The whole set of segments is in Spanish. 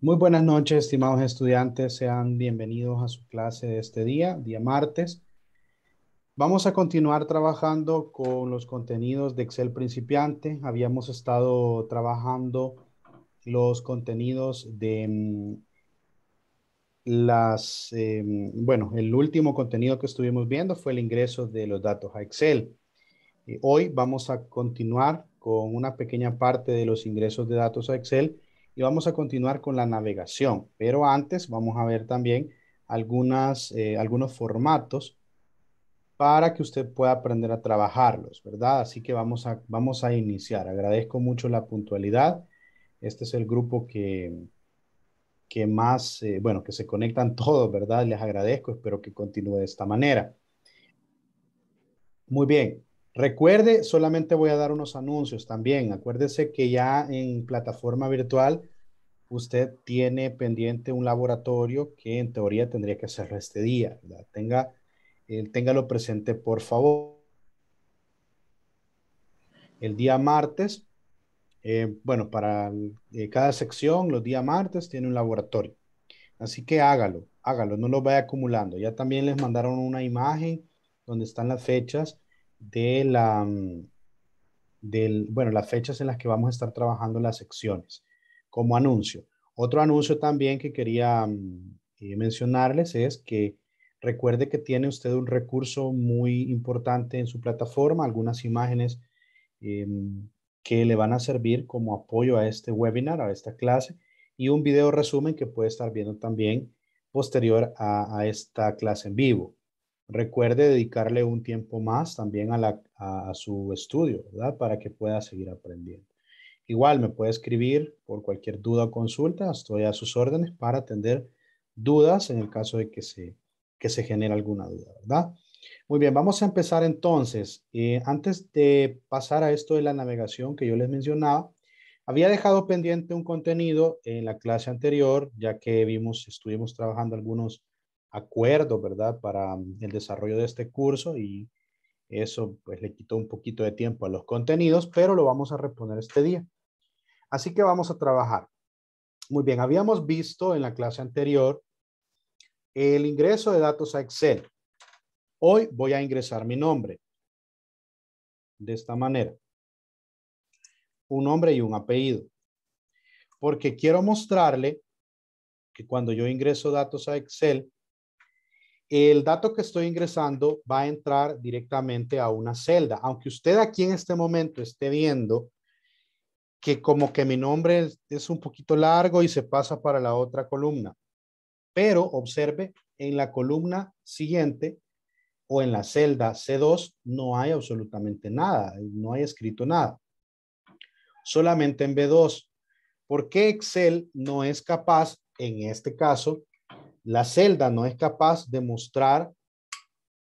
Muy buenas noches, estimados estudiantes. Sean bienvenidos a su clase de este día, día martes. Vamos a continuar trabajando con los contenidos de Excel principiante. Habíamos estado trabajando los contenidos de mm, las, em, bueno, el último contenido que estuvimos viendo fue el ingreso de los datos a Excel. Eh, hoy vamos a continuar con una pequeña parte de los ingresos de datos a Excel y vamos a continuar con la navegación. Pero antes vamos a ver también algunas, eh, algunos formatos para que usted pueda aprender a trabajarlos, ¿verdad? Así que vamos a, vamos a iniciar. Agradezco mucho la puntualidad. Este es el grupo que, que más, eh, bueno, que se conectan todos, ¿verdad? Les agradezco, espero que continúe de esta manera. Muy bien, Recuerde, solamente voy a dar unos anuncios también. Acuérdese que ya en plataforma virtual usted tiene pendiente un laboratorio que en teoría tendría que hacerlo este día. Tenga, eh, téngalo presente, por favor. El día martes, eh, bueno, para eh, cada sección, los días martes tiene un laboratorio. Así que hágalo, hágalo, no lo vaya acumulando. Ya también les mandaron una imagen donde están las fechas de la, mm, del, bueno, las fechas en las que vamos a estar trabajando las secciones como anuncio. Otro anuncio también que quería mm, eh, mencionarles es que recuerde que tiene usted un recurso muy importante en su plataforma, algunas imágenes em, que le van a servir como apoyo a este webinar, a esta clase, y un video resumen que puede estar viendo también posterior a esta clase en vivo. Recuerde dedicarle un tiempo más también a, su estudio, ¿verdad? Para que pueda seguir aprendiendo. Igual me puede escribir por cualquier duda o consulta, estoy a sus órdenes para atender dudas en el caso de que se, que se genere alguna duda, ¿verdad? Muy bien, vamos a empezar entonces. Eh, antes de pasar a esto de la navegación que yo les mencionaba, había dejado pendiente un contenido en la clase anterior, ya que vimos, estuvimos trabajando algunos acuerdo, ¿verdad?, para mm, el desarrollo de este curso y eso pues le quitó un poquito de tiempo a los contenidos, pero lo vamos a reponer este día. Así que vamos a trabajar. Muy bien, habíamos visto en la clase anterior el ingreso de datos a Excel. Hoy voy a ingresar mi nombre. De esta manera. Un nombre y un apellido. Porque quiero mostrarle que cuando yo ingreso datos a Excel, el dato que estoy ingresando va a entrar directamente a una celda. Aunque usted aquí en este momento esté viendo que como que mi nombre es un poquito largo y se pasa para la otra columna. Pero observe, en la columna siguiente o en la celda C2 no hay absolutamente nada, no hay escrito nada. Solamente en B2. ¿Por qué Excel no es capaz, en este caso, la celda no es capaz de mostrar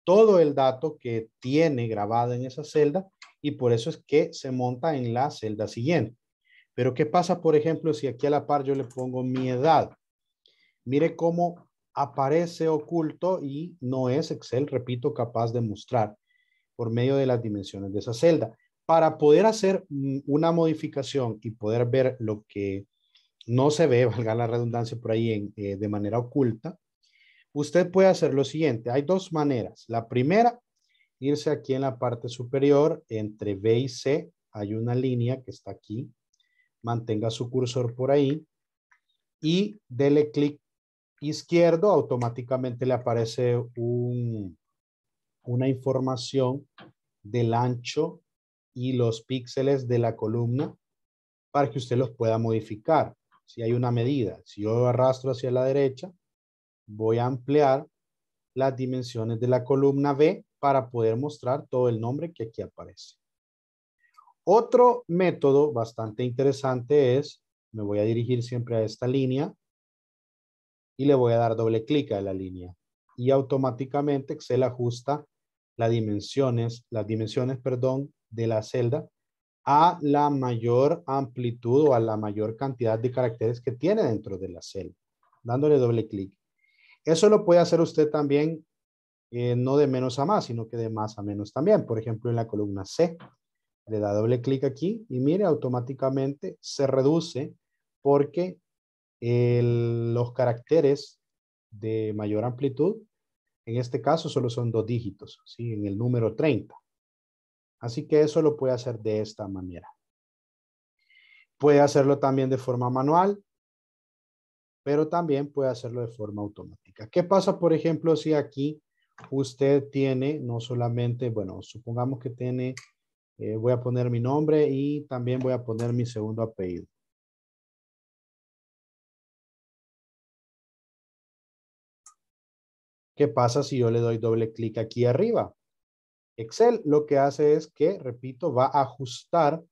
todo el dato que tiene grabado en esa celda y por eso es que se monta en la celda siguiente. Pero ¿qué pasa, por ejemplo, si aquí a la par yo le pongo mi edad? Mire cómo aparece oculto y no es Excel, repito, capaz de mostrar por medio de las dimensiones de esa celda. Para poder hacer una modificación y poder ver lo que no se ve, valga la redundancia por ahí, eh, de manera oculta, usted puede hacer lo siguiente. Hay dos maneras. La primera, irse aquí en la parte superior, entre B y C, hay una línea que está aquí. Mantenga su cursor por ahí y dele clic izquierdo, automáticamente le aparece una información del ancho y los píxeles de la columna para que usted los pueda modificar si hay una medida, si yo arrastro hacia la derecha, voy a ampliar las dimensiones de la columna B para poder mostrar todo el nombre que aquí aparece. Otro método bastante interesante es, me voy a dirigir siempre a esta línea y le voy a dar doble clic a la línea y automáticamente Excel ajusta las dimensiones, las dimensiones, perdón, de la celda a la mayor amplitud o a la mayor cantidad de caracteres que tiene dentro de la celda, dándole doble clic. Eso lo puede hacer usted también, eh, no de menos a más, sino que de más a menos también. Por ejemplo, en la columna C, le da doble clic aquí y mire, automáticamente se reduce porque los caracteres de mayor amplitud, en este caso solo son dos dígitos, ¿sí? en el número 30. Así que eso lo puede hacer de esta manera. Puede hacerlo también de forma manual, pero también puede hacerlo de forma automática. ¿Qué pasa, por ejemplo, si aquí usted tiene no solamente, bueno, supongamos que tiene, eh, voy a poner mi nombre y también voy a poner mi segundo apellido. ¿Qué pasa si yo le doy doble clic aquí arriba? Excel lo que hace es que, repito, va a ajustar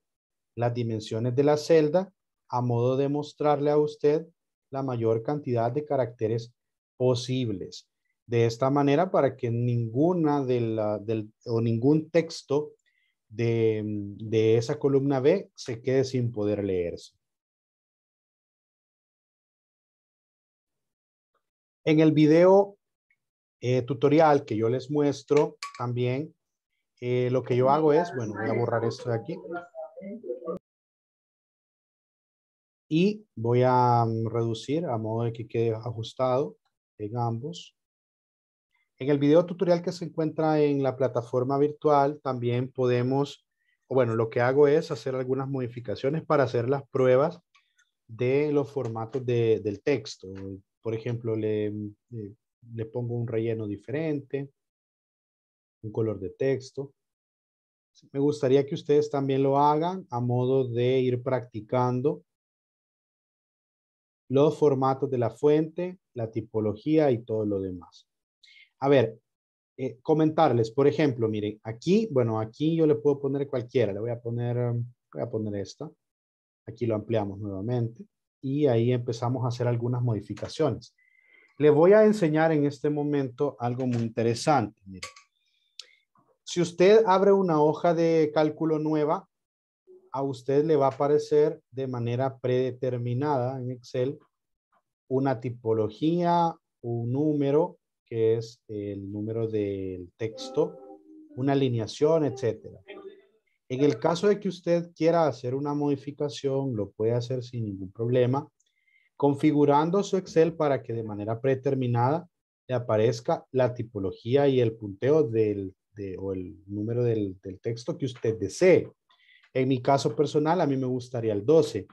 las dimensiones de la celda a modo de mostrarle a usted la mayor cantidad de caracteres posibles. De esta manera, para que ninguna de la, del, o ningún texto de, esa columna B se quede sin poder leerse. En el video eh, tutorial que yo les muestro también lo que yo hago es, bueno, voy a borrar esto de aquí. Y voy a mm, reducir a modo de que quede ajustado en ambos. En el video tutorial que se encuentra en la plataforma virtual también podemos, o bueno, lo que hago es hacer algunas modificaciones para hacer las pruebas de los formatos del texto. Por ejemplo, le mm, eh, pongo un relleno diferente un color de texto. Me gustaría que ustedes también lo hagan a modo de ir practicando los formatos de la fuente, la tipología y todo lo demás. A ver, eh, comentarles, por ejemplo, miren, aquí, bueno, aquí yo le puedo poner cualquiera, le voy a poner, um, voy a poner esta, aquí lo ampliamos nuevamente y ahí empezamos a hacer algunas modificaciones. Le voy a enseñar en este momento algo muy interesante, miren. Si usted abre una hoja de cálculo nueva, a usted le va a aparecer de manera predeterminada en Excel una tipología, un número, que es el número del texto, una alineación, etcétera. En el caso de que usted quiera hacer una modificación, lo puede hacer sin ningún problema, configurando su Excel para que de manera predeterminada le aparezca la tipología y el punteo del o el número del, texto que usted desee. En mi caso personal, a mí me gustaría el 12,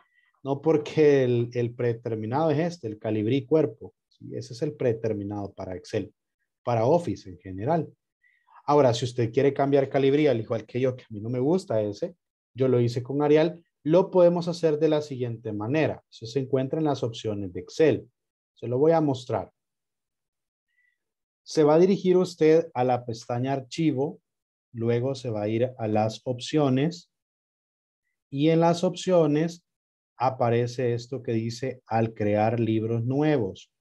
no porque el, predeterminado es este, el calibrí cuerpo. Ese es el predeterminado para Excel, para Office en general. Ahora, si usted quiere cambiar calibrí, al igual que yo, que a mí no me gusta ese, yo lo hice con Arial, lo podemos hacer de la siguiente manera. Eso se encuentra en las opciones de Excel. Se lo voy a mostrar. Se va a dirigir usted a la pestaña archivo, luego se va a ir a las opciones y en las opciones aparece esto que dice al crear libros nuevos.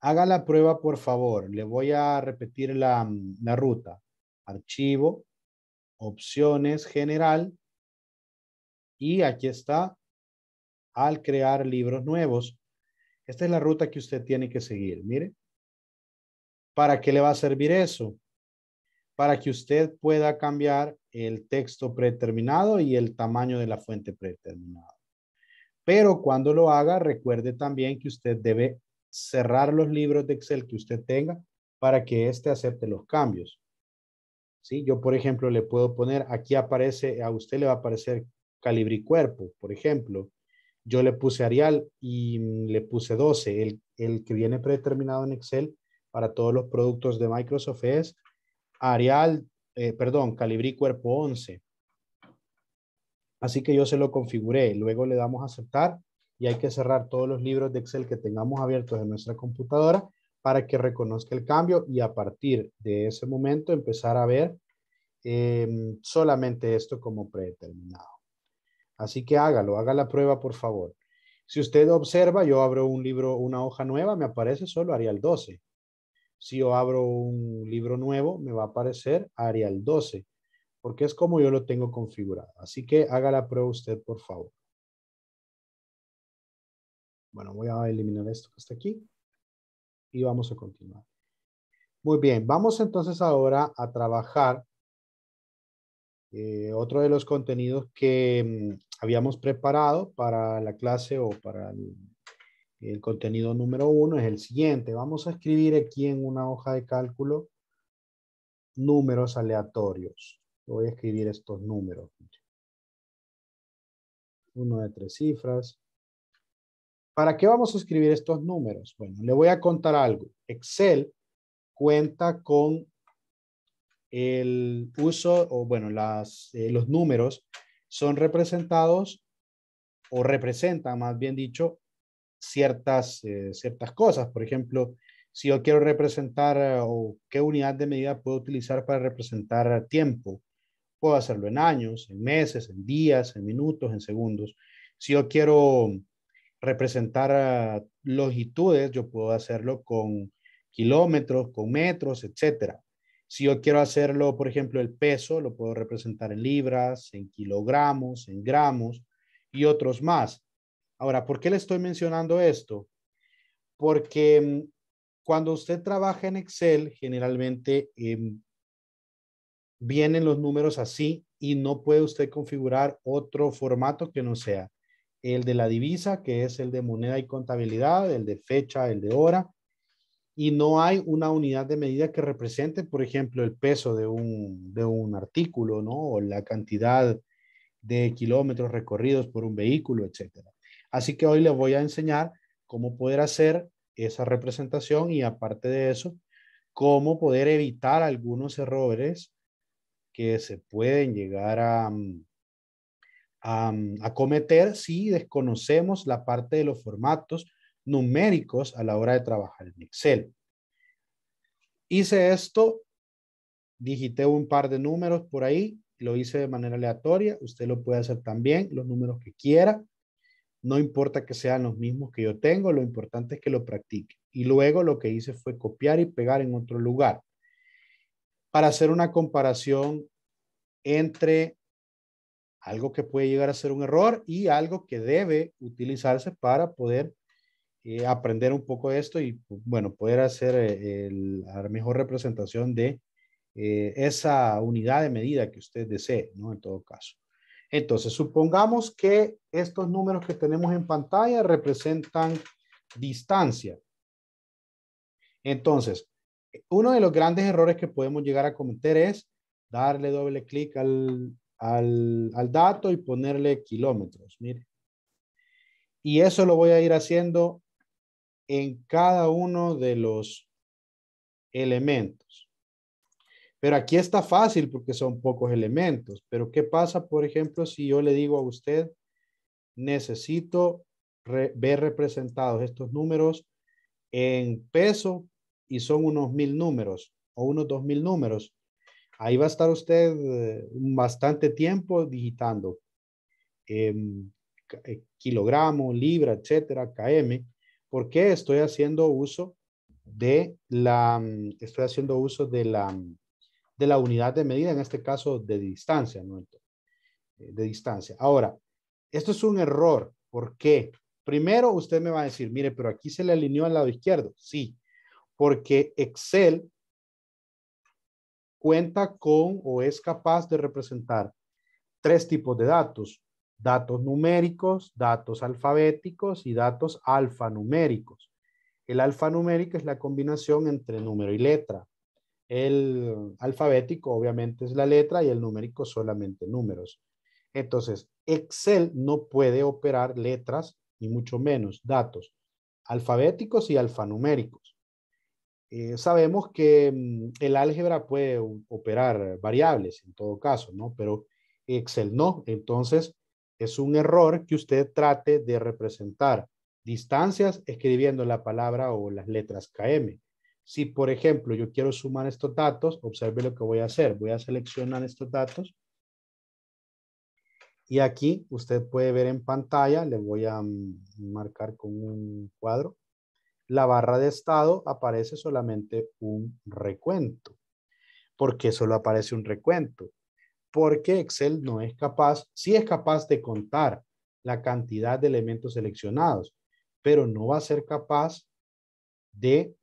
Haga la prueba, por favor. Le voy a repetir la, ruta. Archivo, opciones general y aquí está al crear libros nuevos. Esta es la ruta que usted tiene que seguir. Mire, ¿Para qué le va a servir eso? Para que usted pueda cambiar el texto predeterminado y el tamaño de la fuente predeterminada. Pero cuando lo haga, recuerde también que usted debe cerrar los libros de Excel que usted tenga para que éste acepte los cambios. ¿Sí? Yo, por ejemplo, le puedo poner, aquí aparece, a usted le va a aparecer cuerpo, por ejemplo. Yo le puse Arial y le puse 12. El, el que viene predeterminado en Excel para todos los productos de Microsoft es Arial, eh, perdón, Calibri Cuerpo 11. Así que yo se lo configuré, luego le damos a aceptar y hay que cerrar todos los libros de Excel que tengamos abiertos en nuestra computadora para que reconozca el cambio y a partir de ese momento empezar a ver em, solamente esto como predeterminado. Así que hágalo, haga la prueba por favor. Si usted observa, yo abro un libro, una hoja nueva, me aparece solo Arial 12. Si yo abro un libro nuevo, me va a aparecer Arial 12, porque es como yo lo tengo configurado. Así que haga la prueba usted, por favor. Bueno, voy a eliminar esto que está aquí y vamos a continuar. Muy bien, vamos entonces ahora a trabajar eh, otro de los contenidos que mm, habíamos preparado para la clase o para el, el contenido número uno es el siguiente. Vamos a escribir aquí en una hoja de cálculo números aleatorios. Voy a escribir estos números. Uno de tres cifras. ¿Para qué vamos a escribir estos números? Bueno, le voy a contar algo. Excel cuenta con el uso, o bueno, eh, los números son representados o representa más bien dicho, ciertas, eh, ciertas cosas. Por ejemplo, si yo quiero representar eh, o qué unidad de medida puedo utilizar para representar tiempo, puedo hacerlo en años, en meses, en días, en minutos, en segundos. Si yo quiero representar eh, longitudes, yo puedo hacerlo con kilómetros, con metros, etcétera. Si yo quiero hacerlo, por ejemplo, el peso, lo puedo representar en libras, en kilogramos, en gramos y otros más. Ahora, ¿por qué le estoy mencionando esto? Porque mm, cuando usted trabaja en Excel, generalmente em, vienen los números así y no puede usted configurar otro formato que no sea el de la divisa, que es el de moneda y contabilidad, el de fecha, el de hora, y no hay una unidad de medida que represente, por ejemplo, el peso de un, de un artículo, ¿no? O la cantidad de kilómetros recorridos por un vehículo, etcétera. Así que hoy les voy a enseñar cómo poder hacer esa representación y aparte de eso, cómo poder evitar algunos errores que se pueden llegar a, mm, mm, a, cometer si desconocemos la parte de los formatos numéricos a la hora de trabajar en Excel. Hice esto, digité un par de números por ahí, lo hice de manera aleatoria, usted lo puede hacer también, los números que quiera. No importa que sean los mismos que yo tengo, lo importante es que lo practique. Y luego lo que hice fue copiar y pegar en otro lugar para hacer una comparación entre algo que puede llegar a ser un error y algo que debe utilizarse para poder eh, aprender un poco de esto y, bueno, poder hacer eh, la mejor representación de eh, esa unidad de medida que usted desee, ¿no? En todo caso. Entonces, supongamos que estos números que tenemos en pantalla representan distancia. Entonces, uno de los grandes errores que podemos llegar a cometer es darle doble clic al, al, al dato y ponerle kilómetros. Mire. Y eso lo voy a ir haciendo en cada uno de los elementos. Pero aquí está fácil porque son pocos elementos. Pero ¿qué pasa, por ejemplo, si yo le digo a usted, necesito ver representados estos números en peso y son unos mil números o unos dos mil números? Ahí va a estar usted eh, bastante tiempo digitando em, eh, kilogramo, libra, etcétera, km. ¿Por estoy haciendo uso de la, mm, estoy haciendo uso de la, mm, de la unidad de medida, en este caso de distancia. ¿no? Eh, de distancia. Ahora, esto es un error. ¿Por qué? Primero, usted me va a decir, mire, pero aquí se le alineó al lado izquierdo. Sí, porque Excel cuenta con o es capaz de representar tres tipos de datos. Datos numéricos, datos alfabéticos y datos alfanuméricos. El alfanumérico es la combinación entre número y letra. El alfabético obviamente es la letra y el numérico solamente números. Entonces, Excel no puede operar letras ni mucho menos datos alfabéticos y alfanuméricos. Eh, sabemos que mm, el álgebra puede operar variables en todo caso, ¿no? Pero Excel no. Entonces, es un error que usted trate de representar distancias escribiendo la palabra o las letras KM. Si, por ejemplo, yo quiero sumar estos datos, observe lo que voy a hacer. Voy a seleccionar estos datos. Y aquí usted puede ver en pantalla, le voy a mm, marcar con un cuadro. La barra de estado aparece solamente un recuento. ¿Por qué solo aparece un recuento? Porque Excel no es capaz, sí es capaz de contar la cantidad de elementos seleccionados, pero no va a ser capaz de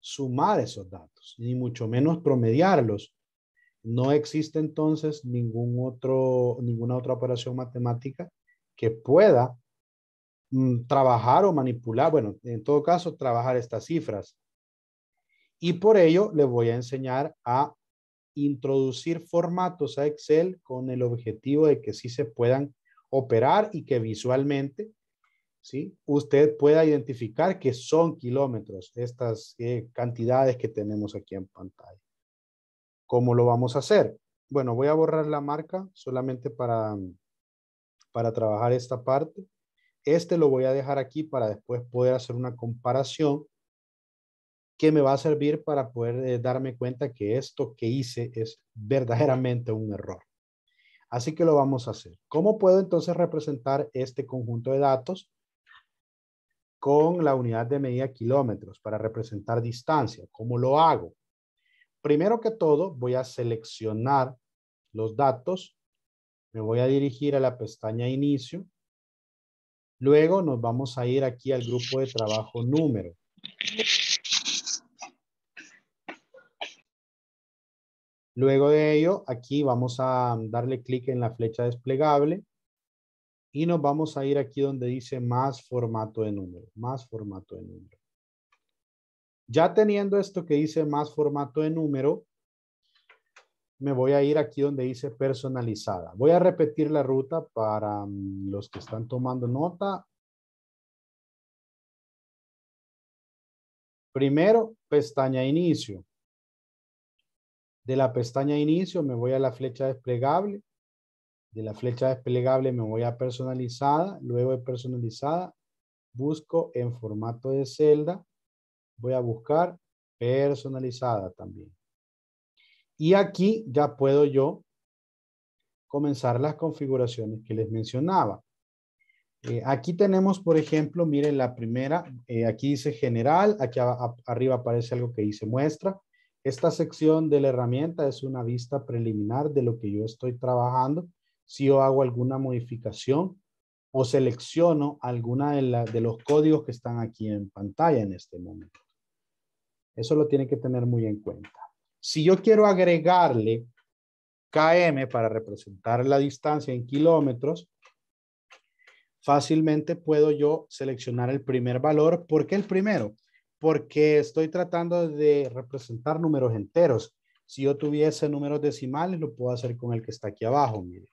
sumar esos datos, ni mucho menos promediarlos. No existe entonces ningún otro, ninguna otra operación matemática que pueda mm, trabajar o manipular, bueno, en todo caso, trabajar estas cifras. Y por ello les voy a enseñar a introducir formatos a Excel con el objetivo de que sí se puedan operar y que visualmente ¿sí? usted puede identificar que son kilómetros estas eh, cantidades que tenemos aquí en pantalla. ¿Cómo lo vamos a hacer? Bueno, voy a borrar la marca solamente para, para trabajar esta parte. Este lo voy a dejar aquí para después poder hacer una comparación que me va a servir para poder eh, darme cuenta que esto que hice es verdaderamente un error. Así que lo vamos a hacer. ¿Cómo puedo entonces representar este conjunto de datos? con la unidad de medida kilómetros para representar distancia. ¿Cómo lo hago? Primero que todo, voy a seleccionar los datos. Me voy a dirigir a la pestaña Inicio. Luego nos vamos a ir aquí al grupo de trabajo número. Luego de ello, aquí vamos a darle clic en la flecha desplegable y nos vamos a ir aquí donde dice más formato de número, más formato de número. Ya teniendo esto que dice más formato de número, me voy a ir aquí donde dice personalizada. Voy a repetir la ruta para mm, los que están tomando nota. Primero, pestaña inicio. De la pestaña inicio me voy a la flecha desplegable de la flecha desplegable me voy a personalizada, luego de personalizada busco en formato de celda, voy a buscar personalizada también. Y aquí ya puedo yo comenzar las configuraciones que les mencionaba. Eh, aquí tenemos, por ejemplo, miren la primera, eh, aquí dice general, aquí arriba aparece algo que dice muestra. Esta sección de la herramienta es una vista preliminar de lo que yo estoy trabajando si yo hago alguna modificación o selecciono alguna de, los códigos que están aquí en pantalla en este momento. Eso lo tiene que tener muy en cuenta. Si yo quiero agregarle km para representar la distancia en kilómetros, fácilmente puedo yo seleccionar el primer valor. ¿Por qué el primero? Porque estoy tratando de representar números enteros. Si yo tuviese números decimales, lo puedo hacer con el que está aquí abajo, mire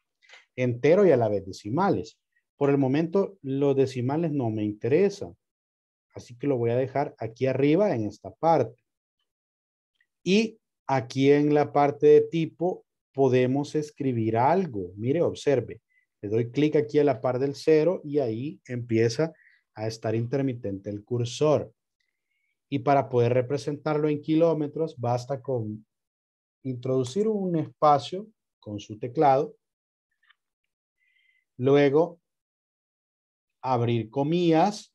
entero y a la vez decimales. Por el momento, los decimales no me interesan. Así que lo voy a dejar aquí arriba en esta parte. Y aquí en la parte de tipo podemos escribir algo. Mire, observe. Le doy clic aquí a la par del cero y ahí empieza a estar intermitente el cursor. Y para poder representarlo en kilómetros, basta con introducir un espacio con su teclado Luego, abrir comillas.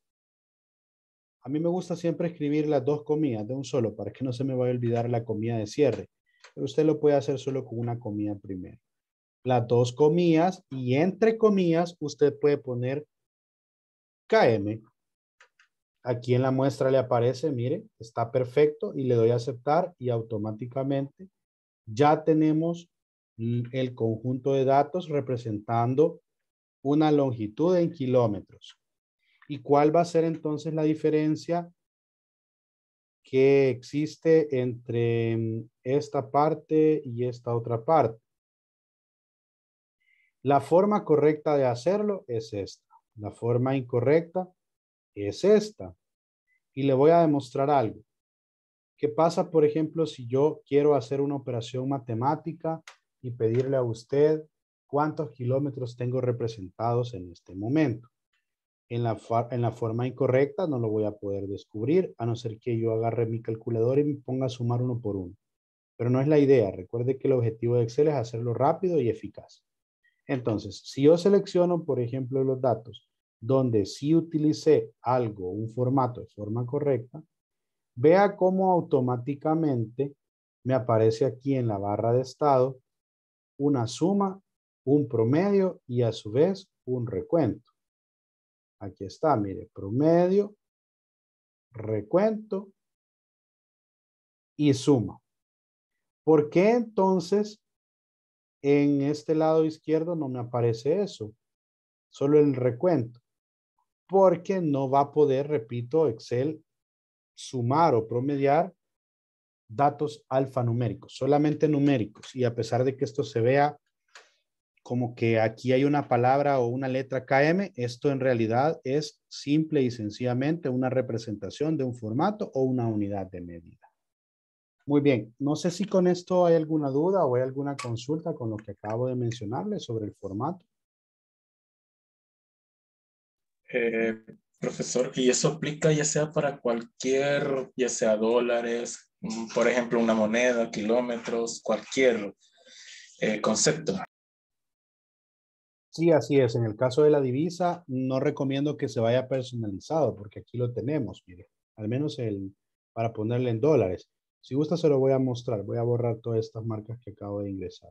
A mí me gusta siempre escribir las dos comillas de un solo para que no se me vaya a olvidar la comida de cierre. Pero usted lo puede hacer solo con una comida primero. Las dos comillas y entre comillas usted puede poner KM. Aquí en la muestra le aparece, mire, está perfecto y le doy a aceptar y automáticamente ya tenemos el conjunto de datos representando una longitud en kilómetros. ¿Y cuál va a ser entonces la diferencia que existe entre mm, esta parte y esta otra parte? La forma correcta de hacerlo es esta. La forma incorrecta es esta. Y le voy a demostrar algo. ¿Qué pasa, por ejemplo, si yo quiero hacer una operación matemática y pedirle a usted cuántos kilómetros tengo representados en este momento. En la, en la forma incorrecta no lo voy a poder descubrir, a no ser que yo agarre mi calculador y me ponga a sumar uno por uno. Pero no es la idea. Recuerde que el objetivo de Excel es hacerlo rápido y eficaz. Entonces, si yo selecciono, por ejemplo, los datos donde sí utilicé algo, un formato de forma correcta, vea cómo automáticamente me aparece aquí en la barra de estado una suma un promedio y a su vez un recuento. Aquí está, mire, promedio, recuento y suma. ¿Por qué entonces en este lado izquierdo no me aparece eso? Solo el recuento. Porque no va a poder, repito, Excel sumar o promediar datos alfanuméricos, solamente numéricos. Y a pesar de que esto se vea como que aquí hay una palabra o una letra KM, esto en realidad es simple y sencillamente una representación de un formato o una unidad de medida. Muy bien, no sé si con esto hay alguna duda o hay alguna consulta con lo que acabo de mencionarle sobre el formato. Eh, profesor, y eso aplica ya sea para cualquier, ya sea dólares, mm, por ejemplo, una moneda, kilómetros, cualquier eh, concepto. Sí, así es. En el caso de la divisa, no recomiendo que se vaya personalizado, porque aquí lo tenemos, mire, al menos el, para ponerle en dólares. Si gusta, se lo voy a mostrar. Voy a borrar todas estas marcas que acabo de ingresar.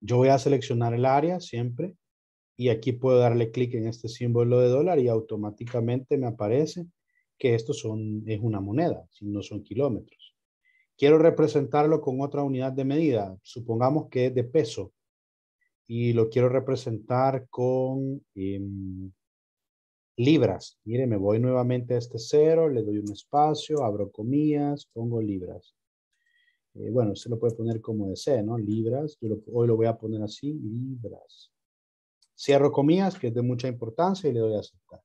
Yo voy a seleccionar el área siempre y aquí puedo darle clic en este símbolo de dólar y automáticamente me aparece que esto son, es una moneda, si no son kilómetros. Quiero representarlo con otra unidad de medida. Supongamos que es de peso y lo quiero representar con em, libras. Mire, me voy nuevamente a este cero, le doy un espacio, abro comillas, pongo libras. Eh, bueno, se lo puede poner como desee, ¿no? Libras. Yo hoy lo voy a poner así, libras. Cierro comillas, que es de mucha importancia, y le doy aceptar.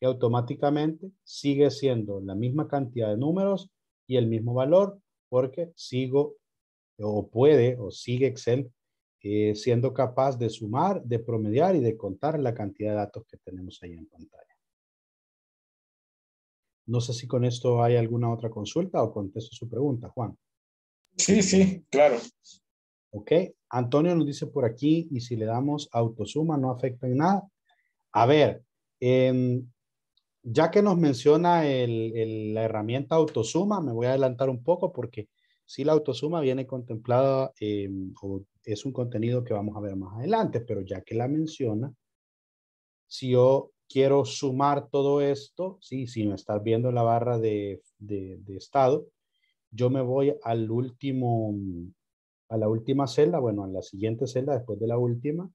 Y automáticamente sigue siendo la misma cantidad de números y el mismo valor, porque sigo o puede o sigue Excel eh, siendo capaz de sumar, de promediar y de contar la cantidad de datos que tenemos ahí en pantalla. No sé si con esto hay alguna otra consulta o contesto su pregunta, Juan. Sí, sí, claro. Ok, Antonio nos dice por aquí, y si le damos autosuma no afecta en nada. A ver, em, ya que nos menciona la herramienta autosuma, me voy a adelantar un poco porque si la autosuma viene contemplada em, es un contenido que vamos a ver más adelante, pero ya que la menciona, si yo quiero sumar todo esto, ¿sí? si no estás viendo la barra de, de, estado, yo me voy al último, a la última celda, bueno, a la siguiente celda después de la última,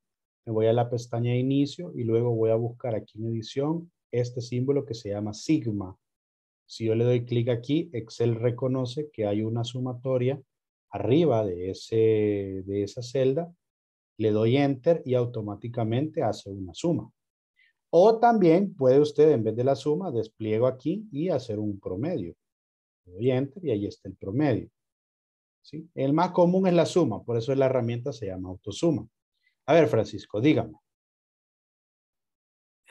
me voy a la pestaña de inicio y luego voy a buscar aquí en edición este símbolo que se llama sigma. Si yo le doy clic aquí, Excel reconoce que hay una sumatoria arriba de, ese, de esa celda, le doy enter y automáticamente hace una suma. O también puede usted, en vez de la suma, despliego aquí y hacer un promedio. Le doy enter y ahí está el promedio. ¿Sí? El más común es la suma, por eso la herramienta se llama autosuma. A ver, Francisco, dígame.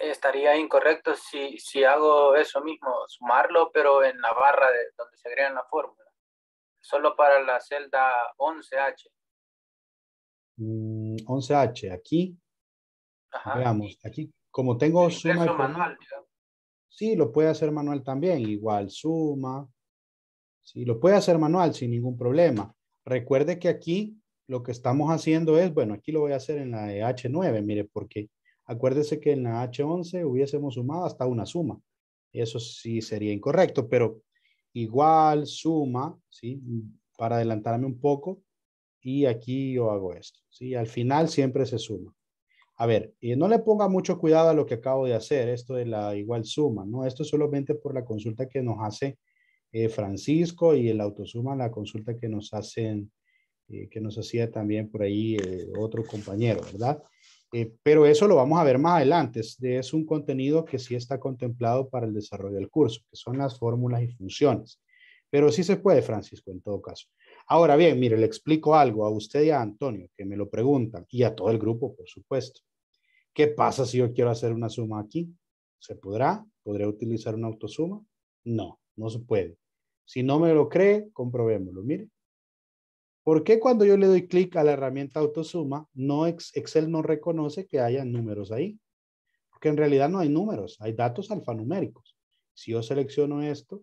Estaría incorrecto si, hago eso mismo, sumarlo, pero en la barra donde se agregan la fórmula solo para la celda 11H. 11H, mm, aquí. Veamos, aquí, como tengo suma. manual, sí, lo puede hacer manual también, igual, suma. Sí, lo puede hacer manual sin ningún problema. Recuerde que aquí lo que estamos haciendo es, bueno, aquí lo voy a hacer en la H9, mire, porque acuérdese que en la H11 hubiésemos sumado hasta una suma. Eso sí sería incorrecto, pero igual, suma, ¿sí? Para adelantarme un poco. Y aquí yo hago esto, ¿sí? Al final siempre se suma. A ver, eh, no le ponga mucho cuidado a lo que acabo de hacer, esto de la igual suma, ¿no? Esto solamente por la consulta que nos hace eh, Francisco y el autosuma, la consulta que nos hacen, eh, que nos hacía también por ahí otro compañero, ¿verdad? Eh, pero eso lo vamos a ver más adelante. Es, un contenido que sí está contemplado para el desarrollo del curso, que son las fórmulas y funciones. Pero sí se puede, Francisco, en todo caso. Ahora bien, mire, le explico algo a usted y a Antonio, que me lo preguntan, y a todo el grupo, por supuesto. ¿Qué pasa si yo quiero hacer una suma aquí? ¿Se podrá? ¿Podré utilizar una autosuma? No, no se puede. Si no me lo cree, comprobémoslo. Mire, ¿Por qué cuando yo le doy clic a la herramienta autosuma, no Excel no reconoce que haya números ahí? Porque en realidad no hay números, hay datos alfanuméricos. Si yo selecciono esto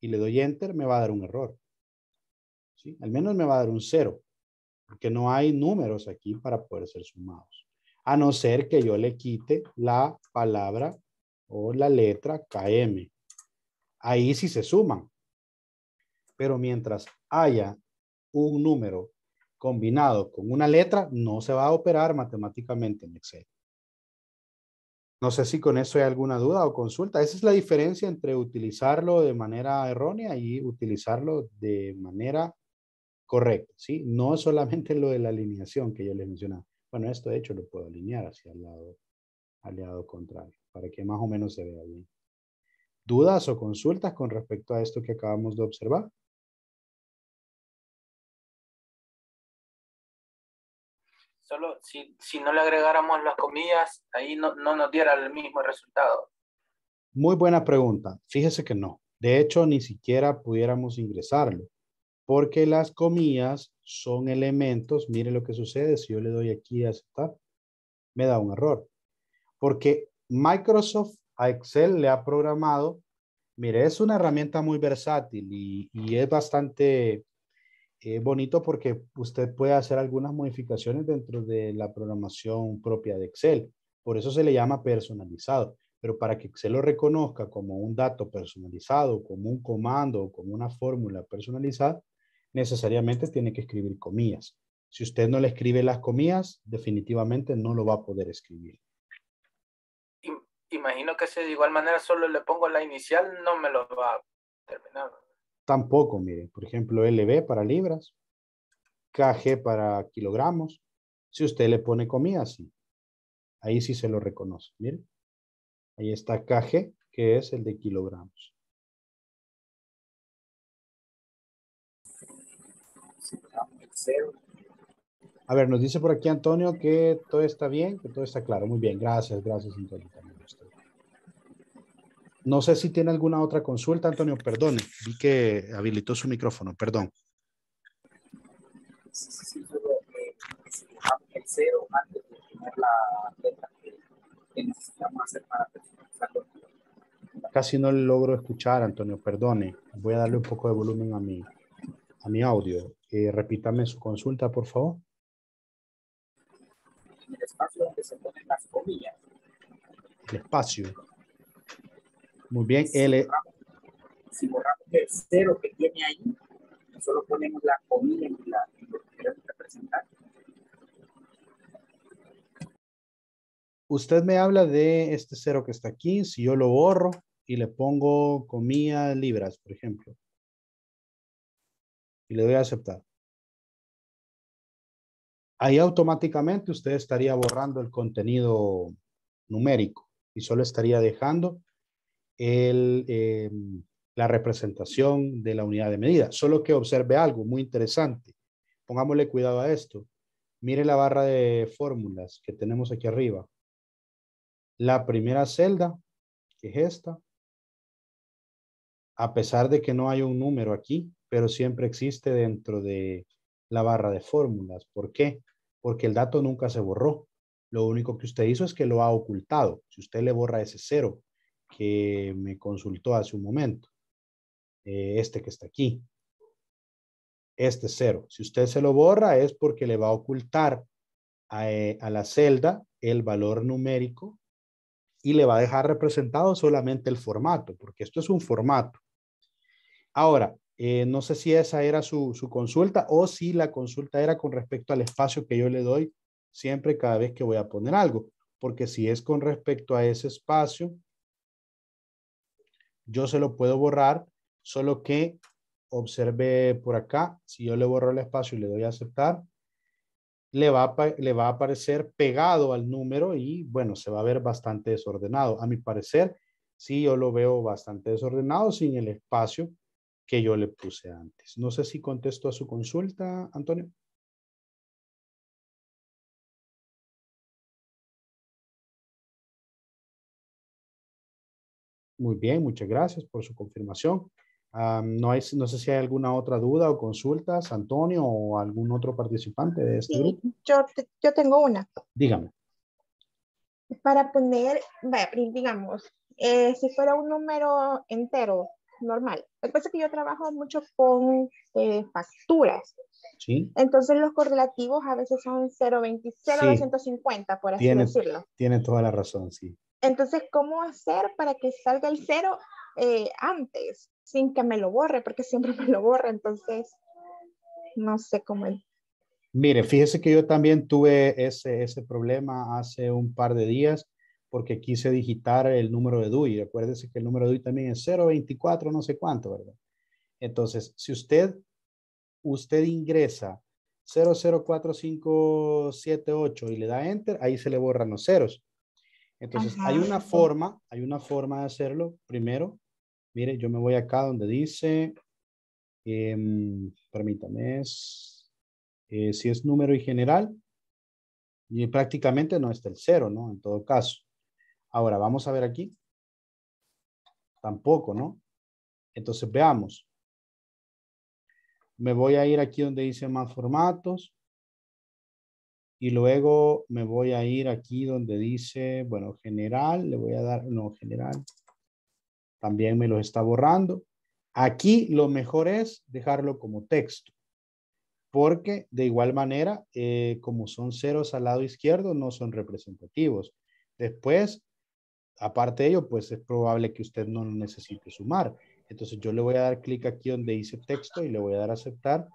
y le doy enter, me va a dar un error. ¿Sí? Al menos me va a dar un cero, porque no hay números aquí para poder ser sumados. A no ser que yo le quite la palabra o la letra KM. Ahí sí se suman. Pero mientras haya un número combinado con una letra no se va a operar matemáticamente en Excel. No sé si con eso hay alguna duda o consulta. Esa es la diferencia entre utilizarlo de manera errónea y utilizarlo de manera correcta, ¿sí? No solamente lo de la alineación que yo les mencionaba. Bueno, esto de hecho lo puedo alinear hacia el lado, lado contrario, para que más o menos se vea bien. ¿Dudas o consultas con respecto a esto que acabamos de observar? si, no le agregáramos las comillas, ahí no, nos diera el mismo resultado. Muy buena pregunta. Fíjese que no. De hecho, ni siquiera pudiéramos ingresarlo, porque las comillas son elementos. Mire lo que sucede si yo le doy aquí a aceptar, me da un error. Porque Microsoft a Excel le ha programado, mire, es una herramienta muy versátil y, y es bastante es eh, bonito porque usted puede hacer algunas modificaciones dentro de la programación propia de Excel. Por eso se le llama personalizado. Pero para que Excel lo reconozca como un dato personalizado, como un comando como una fórmula personalizada, necesariamente tiene que escribir comillas. Si usted no le escribe las comillas, definitivamente no lo va a poder escribir. Imagino que si de igual manera solo le pongo la inicial, no me lo va a terminar. Tampoco, miren, por ejemplo, LB para libras, KG para kilogramos. Si usted le pone comida, sí. Ahí sí se lo reconoce, miren. Ahí está KG, que es el de kilogramos. A ver, nos dice por aquí Antonio que todo está bien, que todo está claro. Muy bien, gracias, gracias Antonio. No sé si tiene alguna otra consulta, Antonio, perdone, vi que habilitó su micrófono, perdón. Casi no logro escuchar, Antonio, perdone. Voy a darle un poco de volumen a mi, a mi audio. Eh, repítame su consulta, por favor. el espacio donde se ponen las comillas. El espacio. Muy bien, L. si borramos el cero que tiene ahí, solo ponemos la comida en, la, lo representar. Usted me habla de este cero que está aquí. Si yo lo borro y le pongo comida libras, por ejemplo. Y le doy a aceptar. Ahí automáticamente usted estaría borrando el contenido numérico y solo estaría dejando eh, la representación de la unidad de medida. Solo que observe algo muy interesante. Pongámosle cuidado a esto. Mire la barra de fórmulas que tenemos aquí arriba. La primera celda, que es esta, a pesar de que no hay un número aquí, pero siempre existe dentro de la barra de fórmulas. ¿Por qué? Porque el dato nunca se borró. Lo único que usted hizo es que lo ha ocultado. Si usted le borra ese cero que me consultó hace un momento. Eh, este que está aquí. Este cero. Si usted se lo borra es porque le va a ocultar eh, a, la celda el valor numérico y le va a dejar representado solamente el formato, porque esto es un formato. Ahora, eh, no sé si esa era su, consulta o si la consulta era con respecto al espacio que yo le doy siempre cada vez que voy a poner algo, porque si es con respecto a ese espacio, yo se lo puedo borrar, solo que observe por acá, si yo le borro el espacio y le doy a aceptar, le va a, aparecer pegado al número y bueno, se va a ver bastante desordenado. A mi parecer, sí yo lo veo bastante desordenado sin el espacio que yo le puse antes. No sé si contesto a su consulta, Antonio. Muy bien, muchas gracias por su confirmación. no, no sé si hay alguna otra duda o consultas, Antonio o algún otro participante de este grupo. Yo, yo tengo una. Dígame. Para poner, digamos, eh, si fuera un número entero, normal. el caso que yo trabajo mucho con eh, facturas. Sí. Entonces los correlativos a veces son 0.20, 0.250, sí. por así decirlo. Tiene toda la razón, sí. Entonces, ¿cómo hacer para que salga el cero eh, antes, sin que me lo borre? Porque siempre me lo borra, entonces no sé cómo. Mire, fíjese que yo también tuve ese, problema hace un par de días porque quise digitar el número de DUI. Acuérdese que el número de DUI también es 024, no sé cuánto, ¿verdad? Entonces, si usted, usted ingresa 004578 y le da enter, ahí se le borran los ceros. Entonces, hay una forma, hay una forma de hacerlo. Primero, mire, yo me voy acá donde dice, em, permítame, es, eh, si es número y general, y prácticamente no está el cero, ¿no? En todo caso. Ahora, vamos a ver aquí. Tampoco, ¿no? Entonces, veamos. Me voy a ir aquí donde dice más formatos. Y luego me voy a ir aquí donde dice, bueno, general, le voy a dar, no, general. También me lo está borrando. Aquí lo mejor es dejarlo como texto, porque de igual manera, eh, como son ceros al lado izquierdo, no son representativos. Después, aparte de ello, pues es probable que usted no lo necesite sumar. Entonces yo le voy a dar clic aquí donde dice texto y le voy a dar aceptar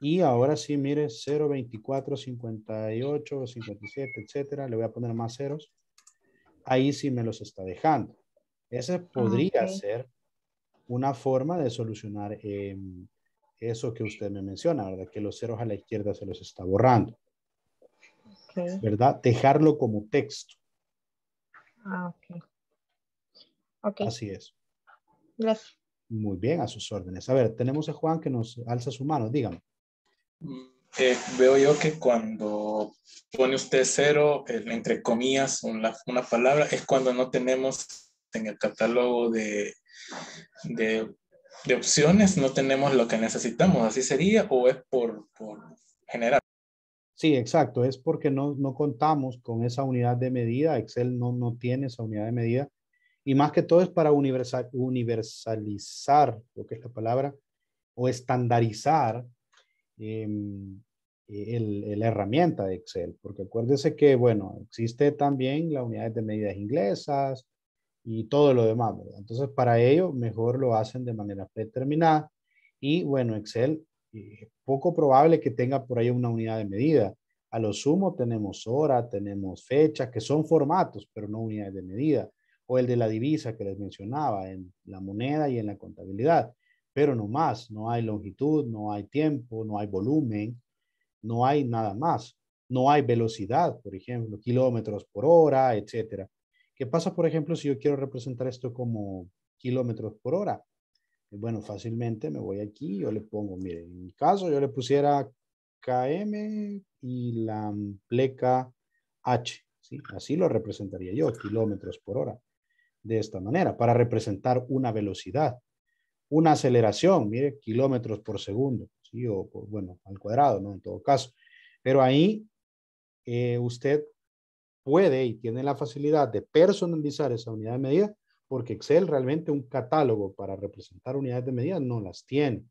y ahora sí, mire, 0, 24, 58, 57, etcétera. Le voy a poner más ceros. Ahí sí me los está dejando. Ese ah, podría ser una forma de solucionar em, eso que usted me menciona, ¿verdad? Que los ceros a la izquierda se los está borrando. ¿Verdad? Dejarlo como texto. Ah, ok. okay. Así es. Gracias. Muy bien, a sus órdenes. A ver, tenemos a Juan que nos alza su mano, dígame. Eh, veo yo que cuando pone usted cero, eh, entre comillas, una, una palabra, es cuando no tenemos en el catálogo de, de, opciones, no tenemos lo que necesitamos. ¿Así sería o es por, por general? Sí, exacto. Es porque no, no, contamos con esa unidad de medida. Excel no, no tiene esa unidad de medida. Y más que todo es para universal, universalizar, lo que es la palabra, o estandarizar Em, eh, la herramienta de Excel, porque acuérdese que, bueno, existe también las unidades de medidas inglesas y todo lo demás, ¿verdad? Entonces, para ello, mejor lo hacen de manera predeterminada y, bueno, Excel, eh, poco probable que tenga por ahí una unidad de medida. A lo sumo tenemos hora, tenemos fecha, que son formatos, pero no unidades de medida. O el de la divisa que les mencionaba, en la moneda y en la contabilidad pero no más, no hay longitud, no hay tiempo, no hay volumen, no hay nada más, no hay velocidad, por ejemplo, kilómetros por hora, etcétera. ¿Qué pasa, por ejemplo, si yo quiero representar esto como kilómetros por hora? Eh, bueno, fácilmente me voy aquí, yo le pongo, mire, en mi caso yo le pusiera KM y la pleca H, Así lo representaría yo, kilómetros por hora, de esta manera, para representar una velocidad una aceleración, mire, kilómetros por segundo, ¿sí? o bueno, al cuadrado, ¿no? En todo caso. Pero ahí eh, usted puede y tiene la facilidad de personalizar esa unidad de medida porque Excel realmente un catálogo para representar unidades de medida no las tiene.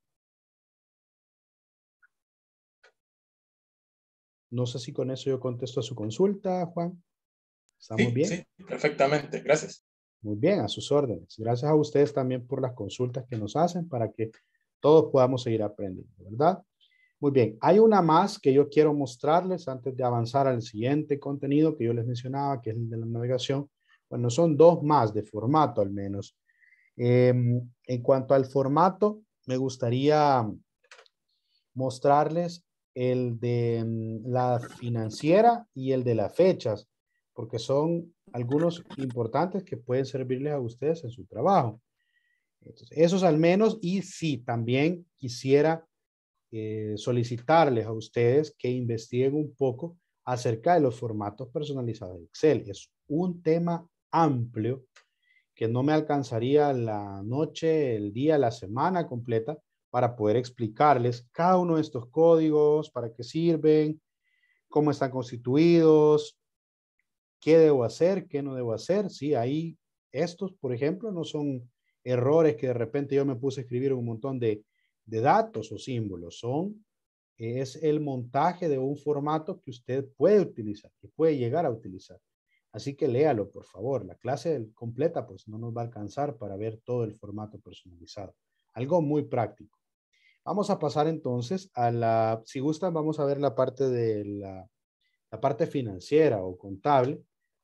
No sé si con eso yo contesto a su consulta, Juan. ¿Estamos bien? Sí, perfectamente. Gracias. Muy bien, a sus órdenes. Gracias a ustedes también por las consultas que nos hacen para que todos podamos seguir aprendiendo, ¿verdad? Muy bien, hay una más que yo quiero mostrarles antes de avanzar al siguiente contenido que yo les mencionaba, que es el de la navegación. Bueno, son dos más de formato al menos. Em, en cuanto al formato, me gustaría mostrarles el de mm, la financiera y el de las fechas porque son algunos importantes que pueden servirles a ustedes en su trabajo. Entonces, esos al menos, y sí, también quisiera eh, solicitarles a ustedes que investiguen un poco acerca de los formatos personalizados de Excel. Es un tema amplio que no me alcanzaría la noche, el día, la semana completa para poder explicarles cada uno de estos códigos, para qué sirven, cómo están constituidos, qué debo hacer, qué no debo hacer. Sí, ahí estos, por ejemplo, no son errores que de repente yo me puse a escribir un montón de, datos o símbolos, son es el montaje de un formato que usted puede utilizar, que puede llegar a utilizar. Así que léalo, por favor. La clase completa pues no nos va a alcanzar para ver todo el formato personalizado. Algo muy práctico. Vamos a pasar entonces a la, si gustan, vamos a ver la parte de la, la parte financiera o contable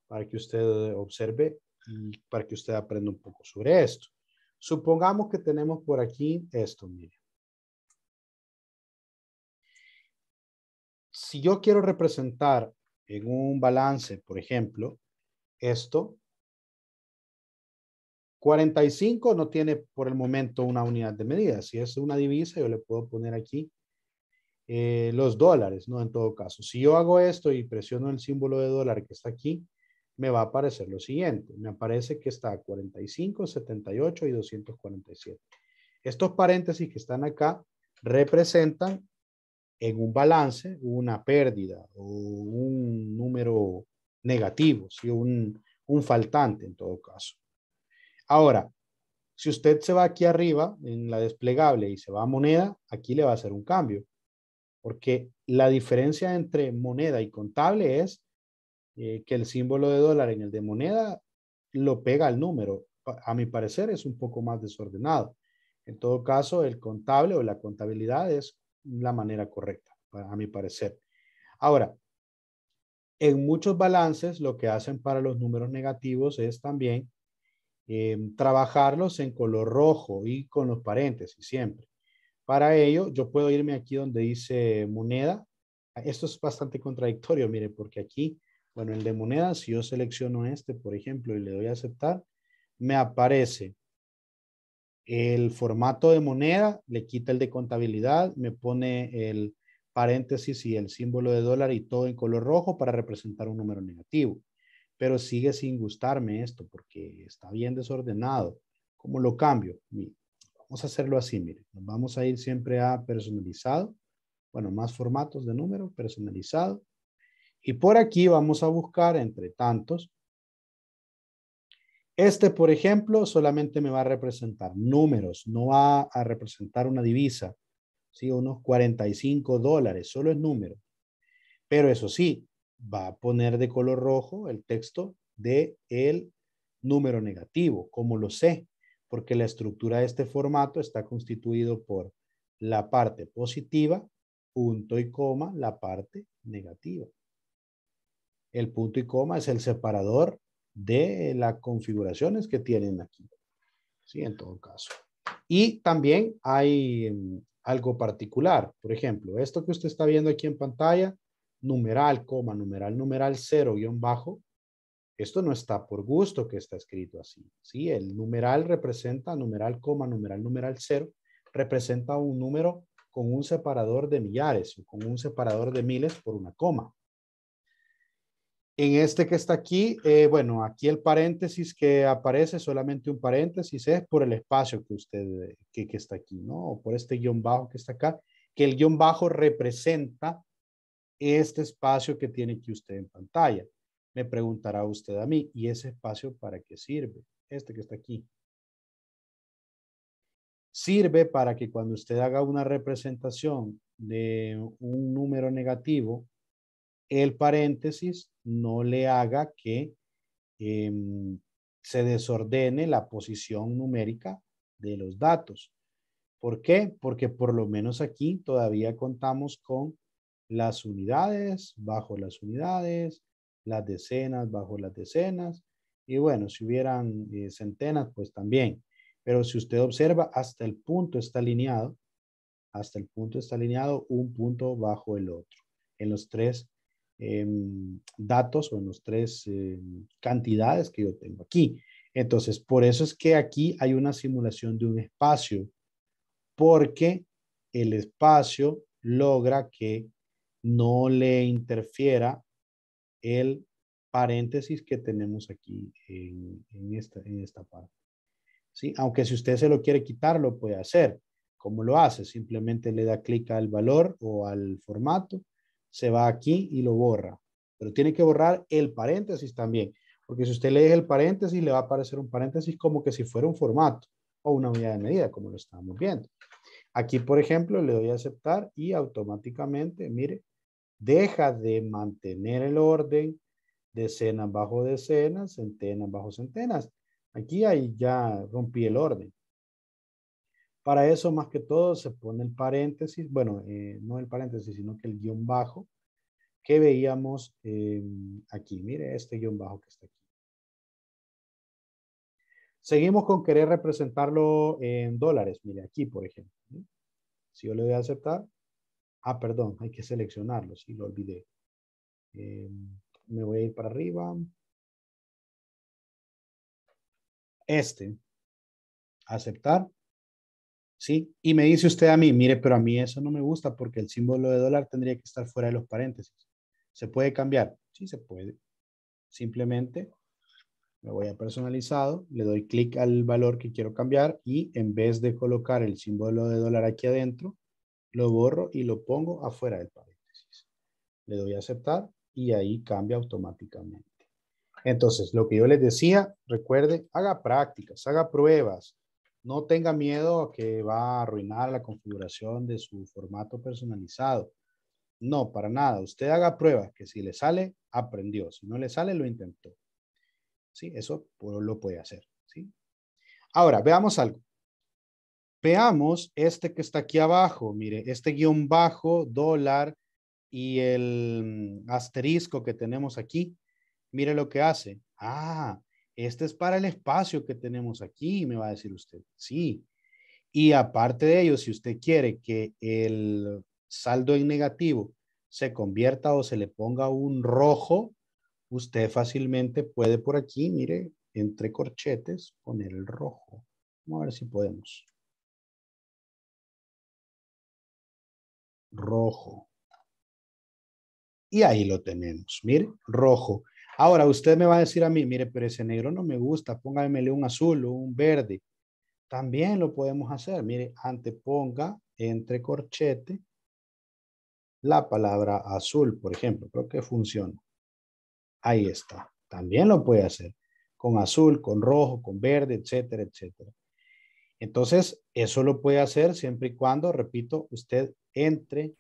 para que usted observe y para que usted aprenda un poco sobre esto. Supongamos que tenemos por aquí esto, mire. Si yo quiero representar en un balance, por ejemplo, esto, 45 no tiene por el momento una unidad de medida. Si es una divisa, yo le puedo poner aquí eh, los dólares, ¿no? En todo caso, si yo hago esto y presiono el símbolo de dólar que está aquí, me va a aparecer lo siguiente. Me aparece que está 45, 78 y 247. Estos paréntesis que están acá representan en un balance una pérdida o un número negativo, si un, un faltante en todo caso. Ahora, si usted se va aquí arriba en la desplegable y se va a moneda, aquí le va a hacer un cambio, porque la diferencia entre moneda y contable es eh, que el símbolo de dólar en el de moneda lo pega al número. A mi parecer es un poco más desordenado. En todo caso, el contable o la contabilidad es la manera correcta, a mi parecer. Ahora, en muchos balances lo que hacen para los números negativos es también em, trabajarlos en color rojo y con los paréntesis siempre. Para ello, yo puedo irme aquí donde dice moneda. Esto es bastante contradictorio, miren, porque aquí bueno, el de moneda, si yo selecciono este, por ejemplo, y le doy a aceptar, me aparece el formato de moneda, le quita el de contabilidad, me pone el paréntesis y el símbolo de dólar y todo en color rojo para representar un número negativo. Pero sigue sin gustarme esto porque está bien desordenado. ¿Cómo lo cambio? vamos a hacerlo así, mire, vamos a ir siempre a personalizado. Bueno, más formatos de número, personalizado. Y por aquí vamos a buscar entre tantos. Este, por ejemplo, solamente me va a representar números, no va a representar una divisa, ¿sí? unos 45 dólares, solo es número. Pero eso sí, va a poner de color rojo el texto de el número negativo, como lo sé, porque la estructura de este formato está constituido por la parte positiva, punto y coma, la parte negativa. El punto y coma es el separador de las configuraciones que tienen aquí. Sí, en todo caso. Y también hay em, algo particular. Por ejemplo, esto que usted está viendo aquí en pantalla, numeral, coma, numeral, numeral, cero, guión bajo. Esto no está por gusto que está escrito así. ¿sí? El numeral representa, numeral, coma, numeral, numeral, cero, representa un número con un separador de millares o con un separador de miles por una coma. En este que está aquí, eh, bueno, aquí el paréntesis que aparece, solamente un paréntesis, es por el espacio que usted, que, que está aquí, ¿no? O por este guión bajo que está acá, que el guión bajo representa este espacio que tiene aquí usted en pantalla. Me preguntará usted a mí, ¿y ese espacio para qué sirve? Este que está aquí. Sirve para que cuando usted haga una representación de un número negativo, el paréntesis no le haga que em, se desordene la posición numérica de los datos. ¿Por qué? Porque por lo menos aquí todavía contamos con las unidades bajo las unidades, las decenas bajo las decenas, y bueno, si hubieran eh, centenas, pues también. Pero si usted observa, hasta el punto está alineado, hasta el punto está alineado un punto bajo el otro, en los tres Em, datos o en los tres em, cantidades que yo tengo aquí. Entonces, por eso es que aquí hay una simulación de un espacio, porque el espacio logra que no le interfiera el paréntesis que tenemos aquí en, esta, parte. ¿Sí? Aunque si usted se lo quiere quitar, lo puede hacer. ¿Cómo lo hace? Simplemente le da clic al valor o al formato se va aquí y lo borra. Pero tiene que borrar el paréntesis también, porque si usted lee el paréntesis, le va a aparecer un paréntesis como que si fuera un formato o una unidad de medida, como lo estábamos viendo. Aquí, por ejemplo, le doy a aceptar y automáticamente, mire, deja de mantener el orden decenas bajo decenas, centenas bajo centenas. Aquí ahí ya rompí el orden. Para eso, más que todo, se pone el paréntesis, bueno, eh, no el paréntesis, sino que el guión bajo que veíamos eh, aquí. Mire este guión bajo que está aquí. Seguimos con querer representarlo en dólares. Mire, aquí, por ejemplo. Si yo le doy a aceptar. Ah, perdón, hay que seleccionarlo, si lo olvidé. Eh, me voy a ir para arriba. Este. Aceptar. ¿sí? Y me dice usted a mí, mire, pero a mí eso no me gusta porque el símbolo de dólar tendría que estar fuera de los paréntesis. ¿Se puede cambiar? Sí, se puede. Simplemente me voy a personalizado, le doy clic al valor que quiero cambiar y en vez de colocar el símbolo de dólar aquí adentro, lo borro y lo pongo afuera del paréntesis. Le doy a aceptar y ahí cambia automáticamente. Entonces, lo que yo les decía, recuerde, haga prácticas, haga pruebas, no tenga miedo a que va a arruinar la configuración de su formato personalizado. No, para nada. Usted haga pruebas que si le sale, aprendió. Si no le sale, lo intentó. ¿Sí? Eso lo puede hacer. ¿sí? Ahora, veamos algo. Veamos este que está aquí abajo. Mire, este guión bajo, dólar y el mm, asterisco que tenemos aquí. Mire lo que hace. Ah, este es para el espacio que tenemos aquí, me va a decir usted. Sí. Y aparte de ello, si usted quiere que el saldo en negativo se convierta o se le ponga un rojo, usted fácilmente puede por aquí, mire, entre corchetes, poner el rojo. Vamos a ver si podemos. Rojo. Y ahí lo tenemos, mire, rojo. Ahora, usted me va a decir a mí, mire, pero ese negro no me gusta, póngamele un azul o un verde. También lo podemos hacer. Mire, anteponga entre corchete la palabra azul, por ejemplo. Creo que funciona. Ahí está. También lo puede hacer con azul, con rojo, con verde, etcétera, etcétera. Entonces, eso lo puede hacer siempre y cuando, repito, usted entre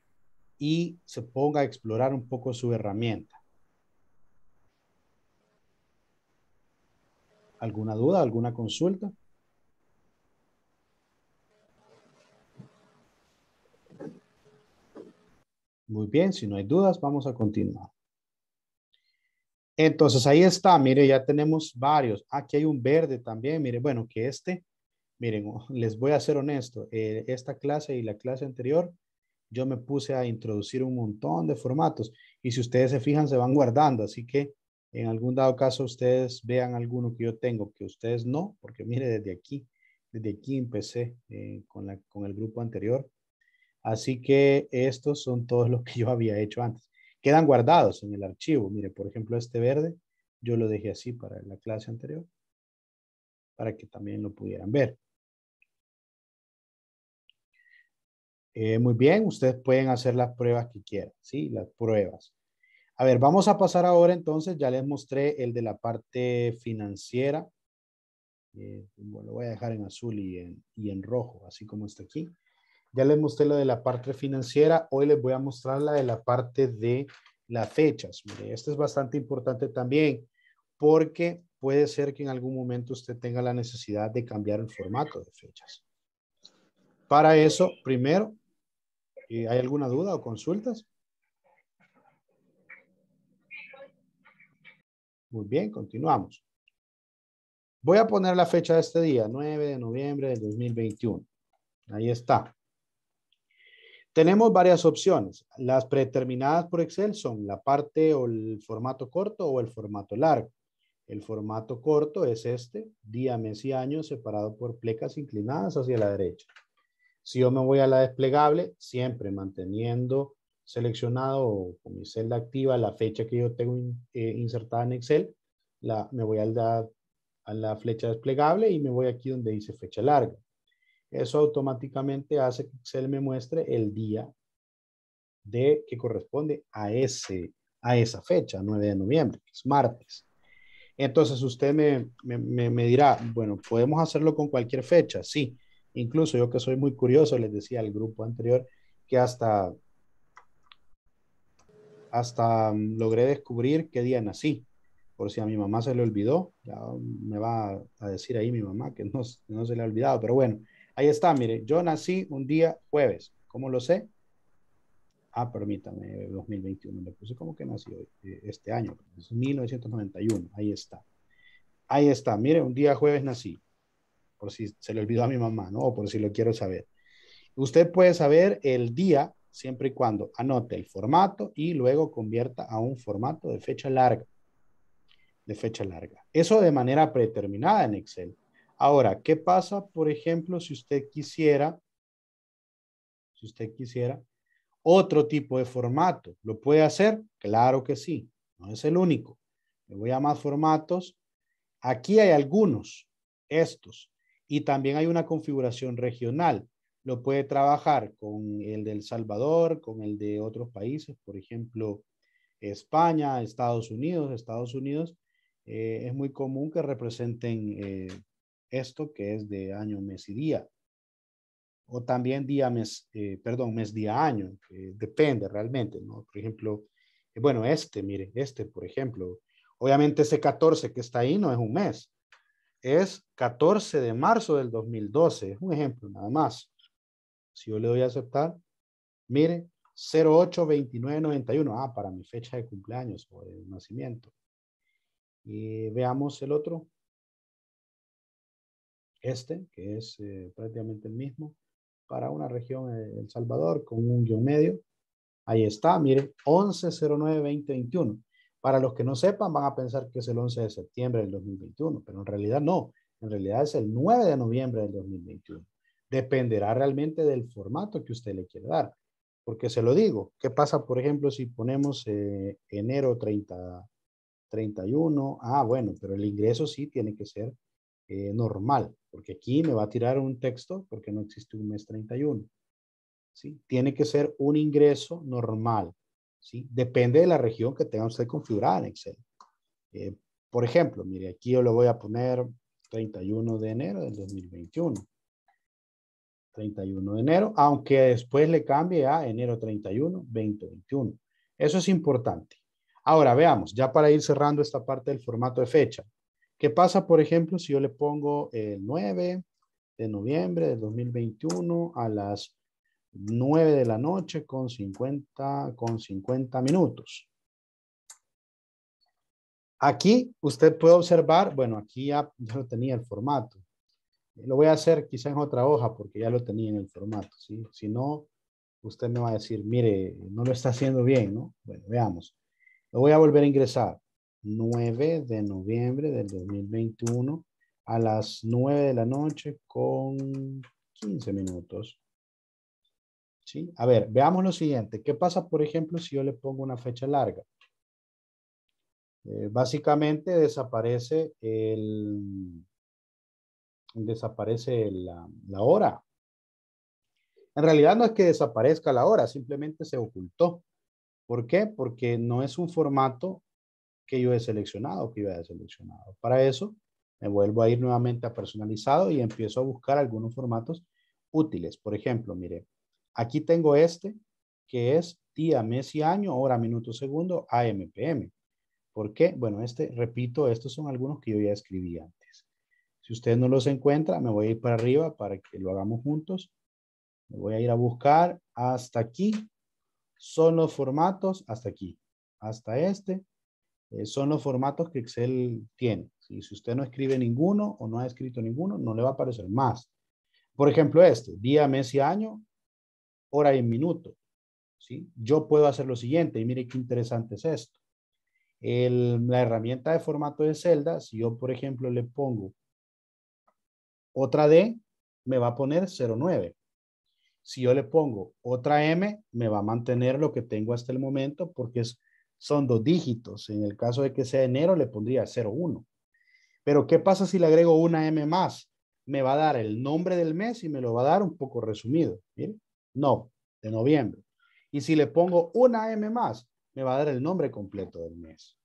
y se ponga a explorar un poco su herramienta. ¿Alguna duda, alguna consulta? Muy bien, si no hay dudas, vamos a continuar. Entonces ahí está, mire, ya tenemos varios. Aquí hay un verde también, mire, bueno, que este, miren, les voy a ser honesto, eh, esta clase y la clase anterior, yo me puse a introducir un montón de formatos y si ustedes se fijan, se van guardando, así que en algún dado caso ustedes vean alguno que yo tengo, que ustedes no, porque mire, desde aquí, desde aquí empecé eh, con, el grupo anterior. Así que estos son todos los que yo había hecho antes. Quedan guardados en el archivo. Mire, por ejemplo, este verde, yo lo dejé así para la clase anterior, para que también lo pudieran ver. Eh, muy bien, ustedes pueden hacer las pruebas que quieran, ¿sí? Las pruebas. A ver, vamos a pasar ahora entonces, ya les mostré el de la parte financiera. Eh, lo voy a dejar en azul y en, rojo, así como está aquí. Ya les mostré lo de la parte financiera, hoy les voy a mostrar la de la parte de las fechas. Mire, esto es bastante importante también porque puede ser que en algún momento usted tenga la necesidad de cambiar el formato de fechas. Para eso, primero, eh, ¿hay alguna duda o consultas? Muy bien, continuamos. Voy a poner la fecha de este día, 9 de noviembre del 2021. Ahí está. Tenemos varias opciones. Las predeterminadas por Excel son la parte o el formato corto o el formato largo. El formato corto es este, día, mes y año separado por plecas inclinadas hacia la derecha. Si yo me voy a la desplegable, siempre manteniendo seleccionado con mi celda activa la fecha que yo tengo eh, insertada en Excel, la, me voy a la, a la flecha desplegable y me voy aquí donde dice fecha larga. Eso automáticamente hace que Excel me muestre el día de que corresponde a, ese, a esa fecha, 9 de noviembre, que es martes. Entonces usted me, me, me, dirá, bueno, podemos hacerlo con cualquier fecha, sí. Incluso yo que soy muy curioso, les decía al grupo anterior que hasta hasta mm, logré descubrir qué día nací. Por si a mi mamá se le olvidó, ya mm, me va a decir ahí mi mamá que no, se le ha olvidado, pero bueno, ahí está, mire, yo nací un día jueves. ¿Cómo lo sé? Ah, permítame, 2021, le puse como que nací hoy, eh, este año, es 1991, ahí está. Ahí está, mire, un día jueves nací, por si se le olvidó a mi mamá, ¿no? O por si lo quiero saber. Usted puede saber el día siempre y cuando anote el formato y luego convierta a un formato de fecha larga. De fecha larga. Eso de manera predeterminada en Excel. Ahora, ¿qué pasa, por ejemplo, si usted quisiera, si usted quisiera, otro tipo de formato? ¿Lo puede hacer? Claro que sí. No es el único. Me voy a más formatos. Aquí hay algunos, estos. Y también hay una configuración regional lo puede trabajar con el del El Salvador, con el de otros países, por ejemplo, España, Estados Unidos. Estados Unidos eh, es muy común que representen eh, esto que es de año, mes y día. O también día, mes, eh, perdón, mes, día, año. depende realmente, ¿no? Por ejemplo, bueno, este, mire, este, por ejemplo. Obviamente ese 14 que está ahí no es un mes. Es 14 de marzo del 2012. Es un ejemplo nada más. Si yo le doy a aceptar, mire, 082991. Ah, para mi fecha de cumpleaños o de nacimiento. Y veamos el otro. Este, que es eh, prácticamente el mismo para una región de eh, El Salvador con un guión medio. Ahí está, mire, 1109-2021. Para los que no sepan, van a pensar que es el 11 de septiembre del 2021, pero en realidad no. En realidad es el 9 de noviembre del 2021. Dependerá realmente del formato que usted le quiere dar. Porque se lo digo, ¿qué pasa, por ejemplo, si ponemos eh, enero 31? Ah, bueno, pero el ingreso sí tiene que ser eh, normal, porque aquí me va a tirar un texto porque no existe un mes 31. ¿sí? Tiene que ser un ingreso normal. ¿sí? Depende de la región que tenga usted configurada en Excel. Eh, por ejemplo, mire, aquí yo lo voy a poner 31 de enero del 2021. 31 de enero, aunque después le cambie a enero 31, 2021. Eso es importante. Ahora veamos, ya para ir cerrando esta parte del formato de fecha. ¿Qué pasa, por ejemplo, si yo le pongo el 9 de noviembre de 2021 a las 9 de la noche con 50, con 50 minutos? Aquí usted puede observar, bueno, aquí ya, tenía el formato. Eh, lo voy a hacer quizá en otra hoja porque ya lo tenía en el formato, ¿sí? Si no, usted me va a decir, mire, no lo está haciendo bien, ¿no? Bueno, veamos. Lo voy a volver a ingresar. 9 de noviembre del 2021 a las 9 de la noche con 15 minutos. ¿Sí? A ver, veamos lo siguiente. ¿Qué pasa, por ejemplo, si yo le pongo una fecha larga? Eh, básicamente desaparece el, desaparece la, hora. En realidad no es que desaparezca la hora, simplemente se ocultó. ¿Por qué? Porque no es un formato que yo he seleccionado, que yo he seleccionado. Para eso me vuelvo a ir nuevamente a personalizado y empiezo a buscar algunos formatos útiles. Por ejemplo, mire, aquí tengo este que es día, mes y año, hora, minuto, segundo, AMPM. ¿Por qué? Bueno, este, repito, estos son algunos que yo ya escribía. Si usted no los encuentra, me voy a ir para arriba para que lo hagamos juntos. Me voy a ir a buscar hasta aquí. Son los formatos hasta aquí, hasta este. Eh, son los formatos que Excel tiene. Si usted no escribe ninguno o no ha escrito ninguno, no le va a aparecer más. Por ejemplo, este, día, mes y año, hora y minuto. ¿sí? Yo puedo hacer lo siguiente, y mire qué interesante es esto. la herramienta de formato de celda, si yo, por ejemplo, le pongo otra D, me va a poner 0,9. Si yo le pongo otra M, me va a mantener lo que tengo hasta el momento porque son dos dígitos. En el caso de que sea enero, le pondría 0,1. Pero ¿qué pasa si le agrego una M más? Me va a dar el nombre del mes y me lo va a dar un poco resumido. No, de noviembre. Y si le pongo una M más, me va a dar el nombre completo del mes.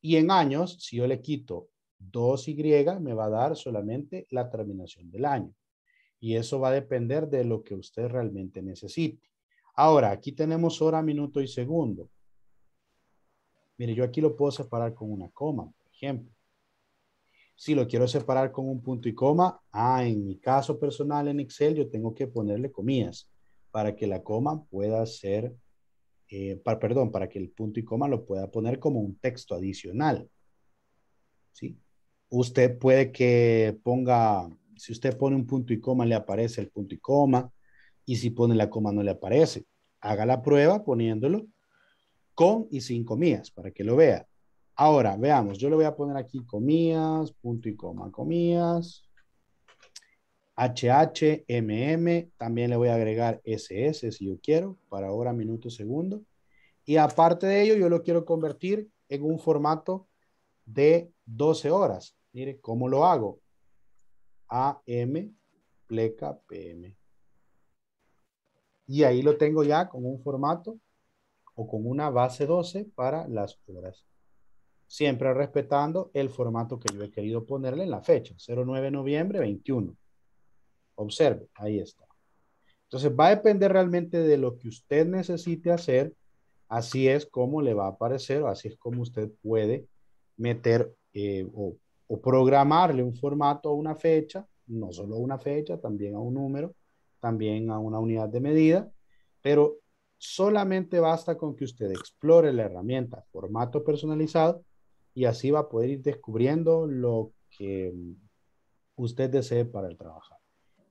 Y en años, si yo le quito 2Y me va a dar solamente la terminación del año. Y eso va a depender de lo que usted realmente necesite. Ahora, aquí tenemos hora, minuto y segundo. Mire, yo aquí lo puedo separar con una coma, por ejemplo. Si lo quiero separar con un punto y coma, ah, en mi caso personal en Excel yo tengo que ponerle comillas para que la coma pueda ser, eh, para, perdón, para que el punto y coma lo pueda poner como un texto adicional. ¿Sí? usted puede que ponga, si usted pone un punto y coma, le aparece el punto y coma, y si pone la coma, no le aparece. Haga la prueba poniéndolo con y sin comillas para que lo vea. Ahora, veamos, yo le voy a poner aquí comillas, punto y coma, comillas, HH, también le voy a agregar SS si yo quiero, para hora, minuto, segundo. Y aparte de ello, yo lo quiero convertir en un formato de 12 horas. Mire, ¿cómo lo hago? AM, pleca PM. Y ahí lo tengo ya con un formato o con una base 12 para las horas. Siempre respetando el formato que yo he querido ponerle en la fecha, 09 de noviembre 21. Observe, ahí está. Entonces va a depender realmente de lo que usted necesite hacer. Así es como le va a aparecer o así es como usted puede meter eh, o, programarle un formato a una fecha, no solo a una fecha, también a un número, también a una unidad de medida, pero solamente basta con que usted explore la herramienta formato personalizado y así va a poder ir descubriendo lo que mm, usted desee para el trabajar.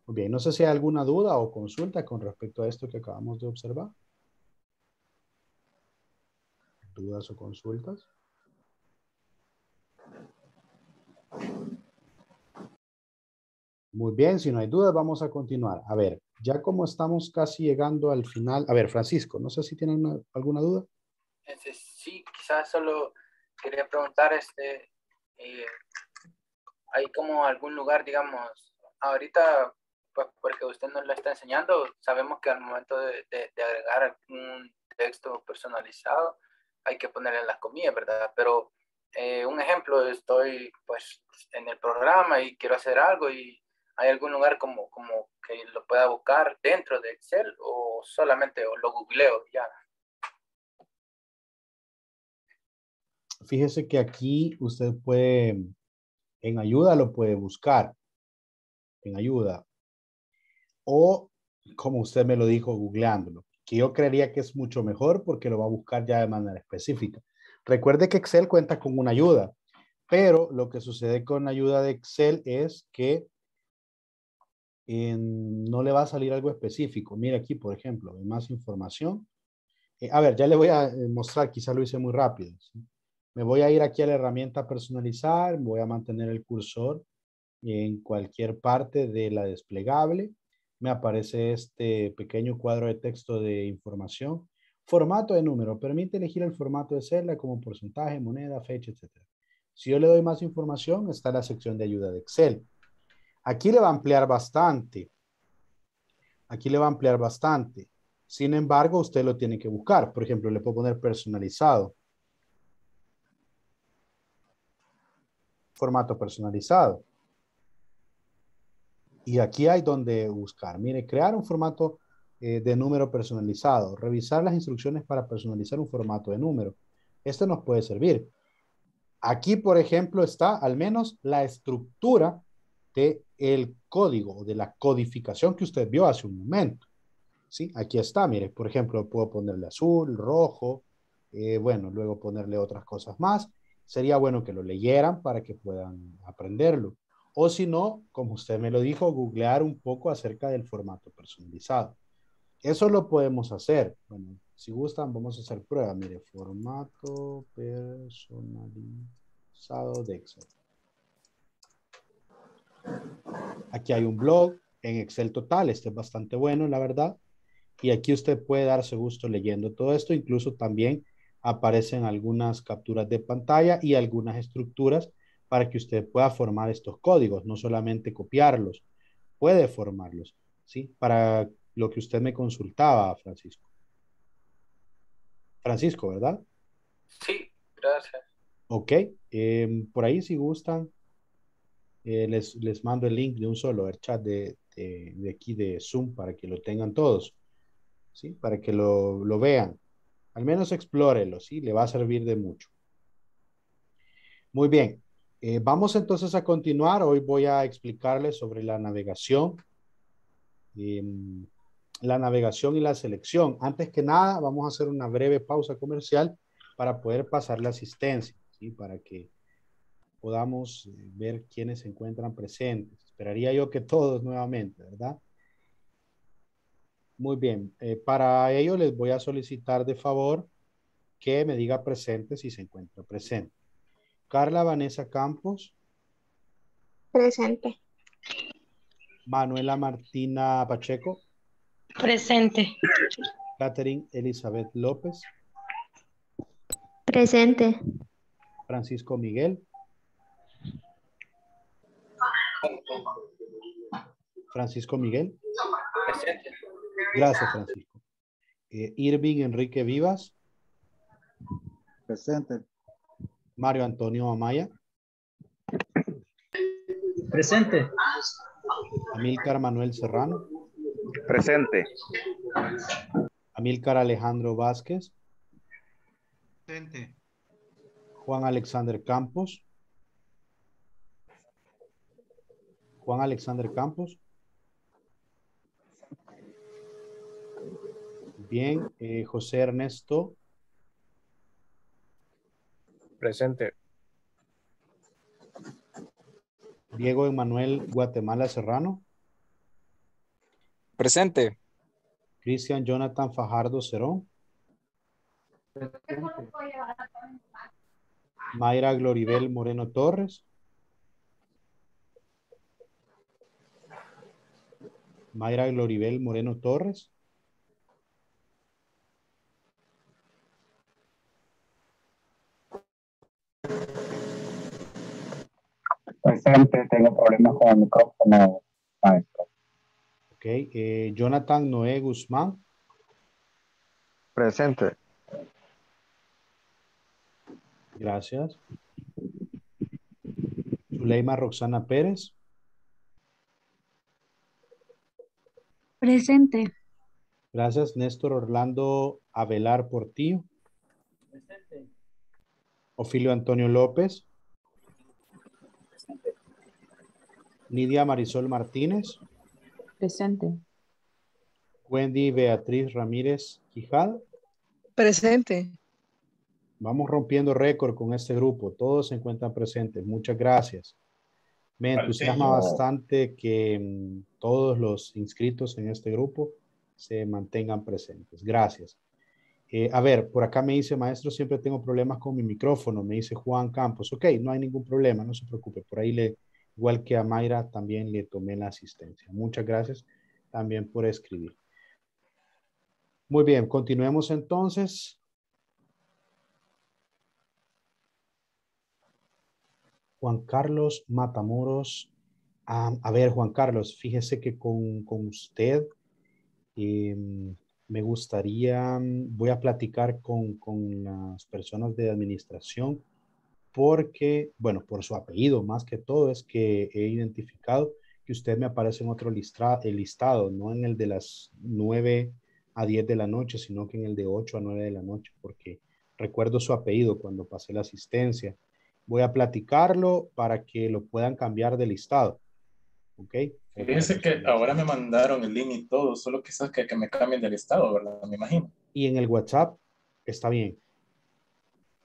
bien, no sé si hay alguna duda o consulta con respecto a esto que acabamos de observar. ¿Dudas o consultas? Muy bien, si no hay dudas, vamos a continuar. A ver, ya como estamos casi llegando al final, a ver, Francisco, no sé si tienen alguna duda. Este, sí, quizás solo quería preguntar, este, eh, ¿hay como algún lugar, digamos, ahorita, pues porque usted nos lo está enseñando, sabemos que al momento de, agregar un texto personalizado, hay que ponerle las comillas, ¿verdad? Pero eh, un ejemplo, estoy pues en el programa y quiero hacer algo y hay algún lugar como, como que lo pueda buscar dentro de Excel o solamente lo googleo ya. Fíjese que aquí usted puede, en ayuda lo puede buscar, en ayuda. O como usted me lo dijo, googleándolo, que yo creería que es mucho mejor porque lo va a buscar ya de manera específica. Recuerde que Excel cuenta con una ayuda, pero lo que sucede con la ayuda de Excel es que no le va a salir algo específico. Mira aquí, por ejemplo, más información. Eh, a ver, ya le voy a eh, mostrar, quizá lo hice muy rápido. Me voy a ir aquí a la herramienta personalizar, voy a mantener el cursor en cualquier parte de la desplegable. Me aparece este pequeño cuadro de texto de información. Formato de número. Permite elegir el formato de celda como porcentaje, moneda, fecha, etc. Si yo le doy más información, está la sección de ayuda de Excel. Aquí le va a ampliar bastante. Aquí le va a ampliar bastante. Sin embargo, usted lo tiene que buscar. Por ejemplo, le puedo poner personalizado. Formato personalizado. Y aquí hay donde buscar. Mire, crear un formato eh, de número personalizado. Revisar las instrucciones para personalizar un formato de número. Esto nos puede servir. Aquí, por ejemplo, está al menos la estructura de el código, de la codificación que usted vio hace un momento. ¿Sí? Aquí está, mire, por ejemplo, puedo ponerle azul, rojo, eh, bueno, luego ponerle otras cosas más. Sería bueno que lo leyeran para que puedan aprenderlo. O si no, como usted me lo dijo, googlear un poco acerca del formato personalizado. Eso lo podemos hacer. Bueno, si gustan, vamos a hacer prueba. Mire, formato personalizado de Excel. Aquí hay un blog en Excel total. Este es bastante bueno, la verdad. Y aquí usted puede darse gusto leyendo todo esto. Incluso también aparecen algunas capturas de pantalla y algunas estructuras para que usted pueda formar estos códigos, no solamente copiarlos, puede formarlos, ¿sí? Para lo que usted me consultaba, Francisco. Francisco, ¿verdad? Sí, gracias. Ok, em, por ahí si gustan, eh, les, mando el link de un solo, el chat de, aquí de Zoom para que lo tengan todos, ¿sí? Para que lo, vean. Al menos explórelo, ¿sí? Le va a servir de mucho. Muy bien, eh, vamos entonces a continuar. Hoy voy a explicarles sobre la navegación. Em, la navegación y la selección. Antes que nada, vamos a hacer una breve pausa comercial para poder pasar la asistencia, y para que podamos eh, ver quiénes se encuentran presentes. Esperaría yo que todos nuevamente, ¿verdad? Muy bien, eh, para ello les voy a solicitar de favor que me diga presente si se encuentra presente. Carla Vanessa Campos. Presente. Manuela Martina Pacheco. Presente. Catherine Elizabeth López. Presente. Francisco Miguel. Francisco Miguel. Presente. Gracias, Francisco. Eh, Irving Enrique Vivas. Presente. Mario Antonio Amaya. Presente. Amílcar Manuel Serrano. Presente. Amílcar Alejandro Vázquez. Presente. Juan Alexander Campos. Juan Alexander Campos. Bien, eh, José Ernesto. Presente. Diego Emanuel Guatemala Serrano. Presente. Cristian Jonathan Fajardo Cerón. Mayra Gloribel Moreno Torres. Mayra Gloribel Moreno Torres. Presente, tengo problemas con el micrófono. Eh, Jonathan Noé Guzmán. Presente. Gracias. Zuleima Roxana Pérez. Presente. Gracias, Néstor Orlando Avelar Portillo. Presente. Ofilio Antonio López. Presente. Nidia Marisol Martínez. Presente. Wendy Beatriz Ramírez Quijal. Presente. Vamos rompiendo récord con este grupo. Todos se encuentran presentes. Muchas gracias. Me entusiasma bastante que mm, todos los inscritos en este grupo se mantengan presentes. Gracias. Eh, a ver, por acá me dice, maestro, siempre tengo problemas con mi micrófono. Me dice Juan Campos. Ok, no hay ningún problema, no se preocupe. Por ahí le, Igual que a Mayra, también le tomé la asistencia. Muchas gracias también por escribir. Muy bien, continuemos entonces. Juan Carlos Matamoros. Ah, a ver, Juan Carlos, fíjese que con, usted em, me gustaría, mm, voy a platicar con, con las personas de administración porque, bueno, por su apellido más que todo es que he identificado que usted me aparece en otro el eh, listado, no en el de las 9 a 10 de la noche, sino que en el de 8 a 9 de la noche, porque recuerdo su apellido cuando pasé la asistencia. Voy a platicarlo para que lo puedan cambiar de listado. ¿Ok? Fíjense que ahora me mandaron el link y todo, solo quizás que, que me cambien del listado, ¿verdad? Me imagino. Y en el WhatsApp está bien.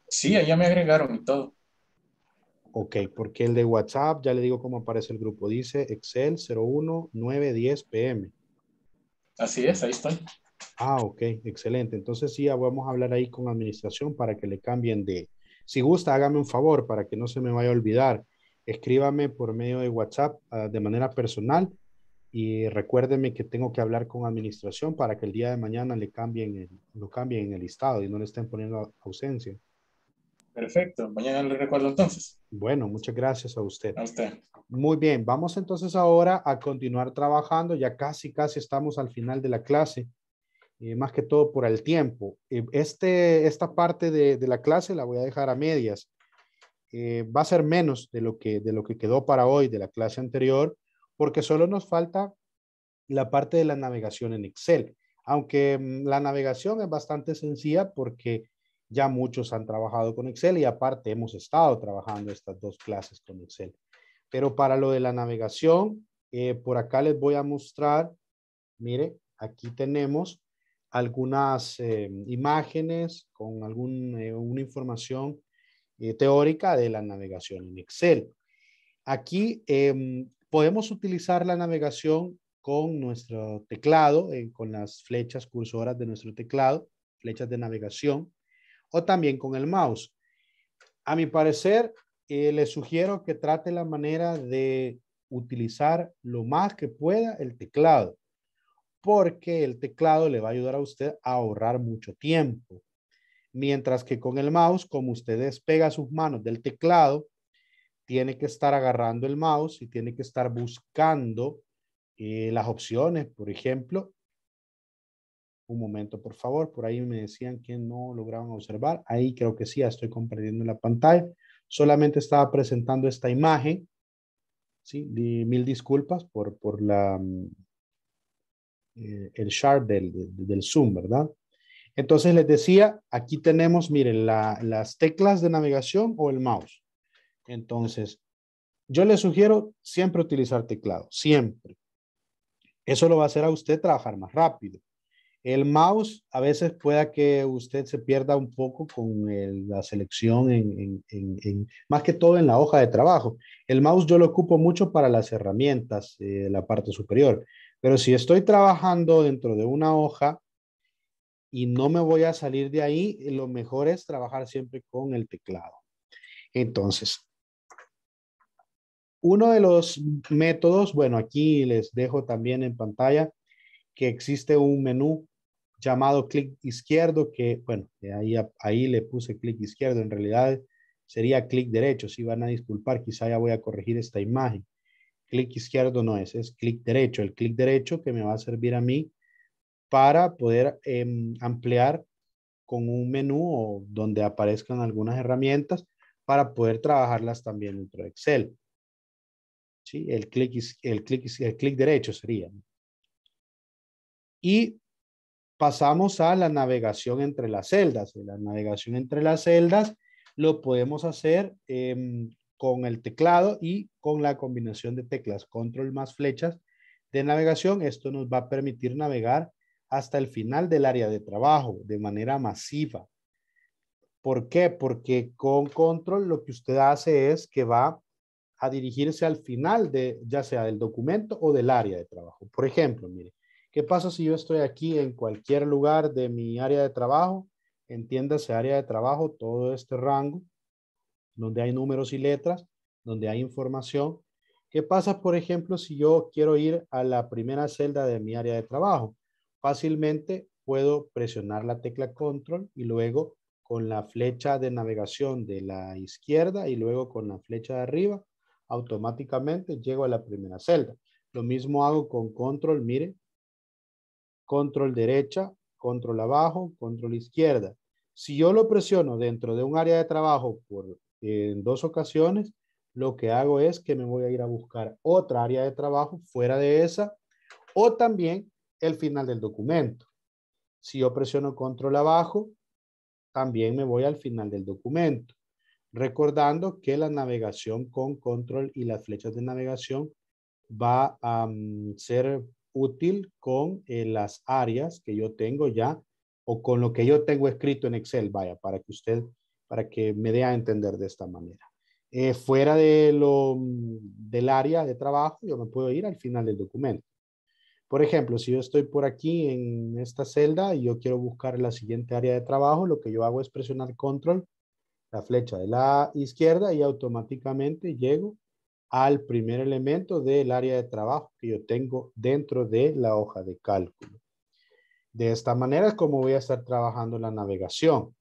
Sí, allá me agregaron y todo. Ok, porque el de WhatsApp, ya le digo cómo aparece el grupo, dice Excel 01910 PM. Así es, ahí estoy. Ah, ok, excelente. Entonces sí, vamos a hablar ahí con administración para que le cambien de... Si gusta, hágame un favor para que no se me vaya a olvidar. Escríbame por medio de WhatsApp ah, de manera personal y recuérdeme que tengo que hablar con administración para que el día de mañana le cambien lo cambien en el listado y no le estén poniendo ausencia. Perfecto, mañana le recuerdo entonces. Bueno, muchas gracias a usted. A usted. Muy bien, vamos entonces ahora a continuar trabajando, ya casi, casi estamos al final de la clase, más que todo por el tiempo. Eh, este, esta parte de, la clase la voy a dejar a medias. Eh, va a ser menos de lo, que, de lo que quedó para hoy de la clase anterior, porque solo nos falta la parte de la navegación en Excel. Aunque mm, la navegación es bastante sencilla porque ya muchos han trabajado con Excel y aparte hemos estado trabajando estas dos clases con Excel. Pero para lo de la navegación, eh, por acá les voy a mostrar, mire, aquí tenemos algunas em, imágenes con alguna eh, información eh, teórica de la navegación en Excel. Aquí em, podemos utilizar la navegación con nuestro teclado, con las flechas cursoras de nuestro teclado, flechas de navegación o también con el mouse. A mi parecer, eh, le sugiero que trate la manera de utilizar lo más que pueda el teclado, porque el teclado le va a ayudar a usted a ahorrar mucho tiempo. Mientras que con el mouse, como usted despega sus manos del teclado, tiene que estar agarrando el mouse y tiene que estar buscando eh, las opciones, por ejemplo, un momento, por favor. Por ahí me decían que no lograban observar. Ahí creo que sí, estoy comprendiendo la pantalla. Solamente estaba presentando esta imagen. Sí, mil disculpas por, por la, mm, eh, el sharp del, del, Zoom, ¿verdad? Entonces les decía, aquí tenemos, miren, las teclas de navegación o el mouse. Entonces, yo les sugiero siempre utilizar teclado, siempre. Eso lo va a hacer a usted trabajar más rápido. El mouse a veces pueda que usted se pierda un poco con la selección, en, más que todo en la hoja de trabajo. El mouse yo lo ocupo mucho para las herramientas, eh, la parte superior. Pero si estoy trabajando dentro de una hoja y no me voy a salir de ahí, eh, lo mejor es trabajar siempre con el teclado. Entonces, uno de los métodos, bueno, aquí les dejo también en pantalla que existe un menú llamado clic izquierdo, que bueno, ahí, ahí le puse clic izquierdo, en realidad sería clic derecho, si van a disculpar, quizá ya voy a corregir esta imagen. Clic izquierdo no es, es clic derecho, el clic derecho que me va a servir a mí para poder em, ampliar con un menú o donde aparezcan algunas herramientas para poder trabajarlas también dentro de Excel. ¿Sí? El clic el clic, el clic derecho sería. Y Pasamos a la navegación entre las celdas. La navegación entre las celdas lo podemos hacer em, con el teclado y con la combinación de teclas control más flechas de navegación. Esto nos va a permitir navegar hasta el final del área de trabajo de manera masiva. ¿Por qué? Porque con control lo que usted hace es que va a dirigirse al final de ya sea del documento o del área de trabajo. Por ejemplo, mire, ¿Qué pasa si yo estoy aquí en cualquier lugar de mi área de trabajo? Entiéndase área de trabajo, todo este rango, donde hay números y letras, donde hay información. ¿Qué pasa, por ejemplo, si yo quiero ir a la primera celda de mi área de trabajo? Fácilmente puedo presionar la tecla control y luego con la flecha de navegación de la izquierda y luego con la flecha de arriba, automáticamente llego a la primera celda. Lo mismo hago con control, mire, control derecha, control abajo, control izquierda. Si yo lo presiono dentro de un área de trabajo por, en dos ocasiones, lo que hago es que me voy a ir a buscar otra área de trabajo fuera de esa o también el final del documento. Si yo presiono control abajo, también me voy al final del documento. Recordando que la navegación con control y las flechas de navegación va a mm, ser útil con eh, las áreas que yo tengo ya o con lo que yo tengo escrito en Excel, vaya, para que usted, para que me dé a entender de esta manera. Eh, fuera de lo, del área de trabajo, yo me puedo ir al final del documento. Por ejemplo, si yo estoy por aquí en esta celda y yo quiero buscar la siguiente área de trabajo, lo que yo hago es presionar control, la flecha de la izquierda y automáticamente llego al primer elemento del área de trabajo que yo tengo dentro de la hoja de cálculo. De esta manera es como voy a estar trabajando la navegación.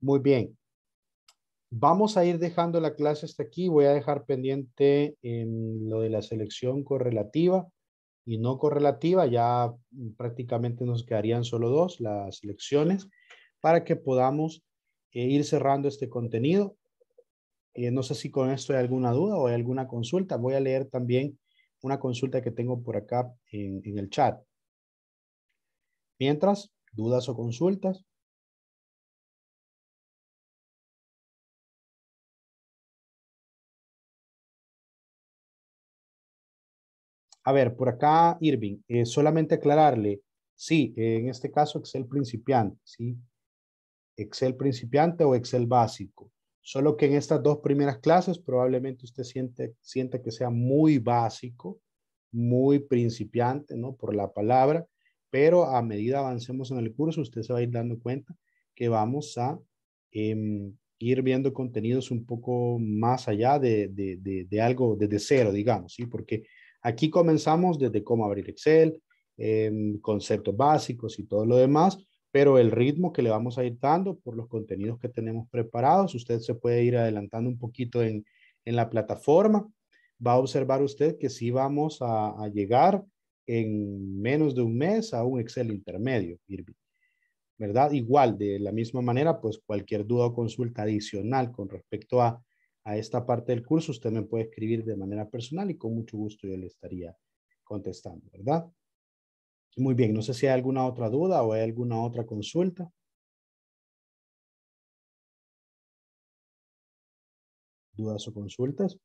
Muy bien. Vamos a ir dejando la clase hasta aquí. Voy a dejar pendiente em, lo de la selección correlativa y no correlativa. Ya prácticamente nos quedarían solo dos, las selecciones, para que podamos ir cerrando este contenido. Eh, no sé si con esto hay alguna duda o hay alguna consulta. Voy a leer también una consulta que tengo por acá en, el chat. Mientras, dudas o consultas. A ver, por acá, Irving, eh, solamente aclararle, sí, en este caso Excel principiante, sí, Excel principiante o Excel básico. Solo que en estas dos primeras clases probablemente usted siente, sienta que sea muy básico, muy principiante, ¿no? Por la palabra, pero a medida avancemos en el curso, usted se va a ir dando cuenta que vamos a em, ir viendo contenidos un poco más allá de, de, de, de, algo desde cero, digamos, ¿sí? Porque aquí comenzamos desde cómo abrir Excel, em, conceptos básicos y todo lo demás, pero el ritmo que le vamos a ir dando por los contenidos que tenemos preparados, usted se puede ir adelantando un poquito en, la plataforma. Va a observar usted que sí vamos a, llegar en menos de un mes a un Excel intermedio, Irving. ¿Verdad? Igual, de la misma manera, pues cualquier duda o consulta adicional con respecto a, a esta parte del curso, usted me puede escribir de manera personal y con mucho gusto yo le estaría contestando, ¿verdad? Muy bien, no sé si hay alguna otra duda o hay alguna otra consulta. ¿Dudas o consultas?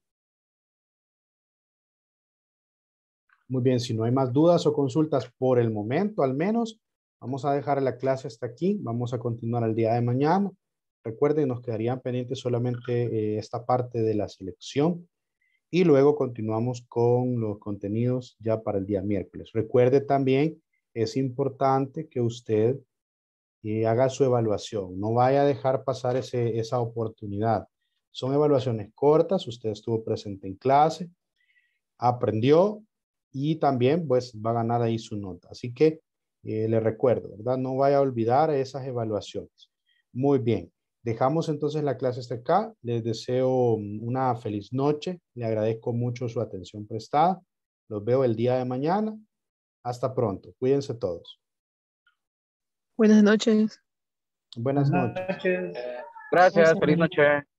Muy bien, si no hay más dudas o consultas por el momento al menos, vamos a dejar la clase hasta aquí. Vamos a continuar el día de mañana. Recuerden, nos quedarían pendientes solamente eh, esta parte de la selección y luego continuamos con los contenidos ya para el día miércoles. Recuerde también, es importante que usted eh, haga su evaluación, no vaya a dejar pasar esa oportunidad. Son evaluaciones cortas, usted estuvo presente en clase, aprendió y también pues va a ganar ahí su nota. Así que eh, le recuerdo, ¿verdad? No vaya a olvidar esas evaluaciones. Muy bien. Dejamos entonces la clase hasta acá. Les deseo mm, una feliz noche. Le agradezco mucho su atención prestada. Los veo el día de mañana. Hasta pronto. Cuídense todos. Buenas noches. Buenas noches. Gracias. Gracias. Feliz noche.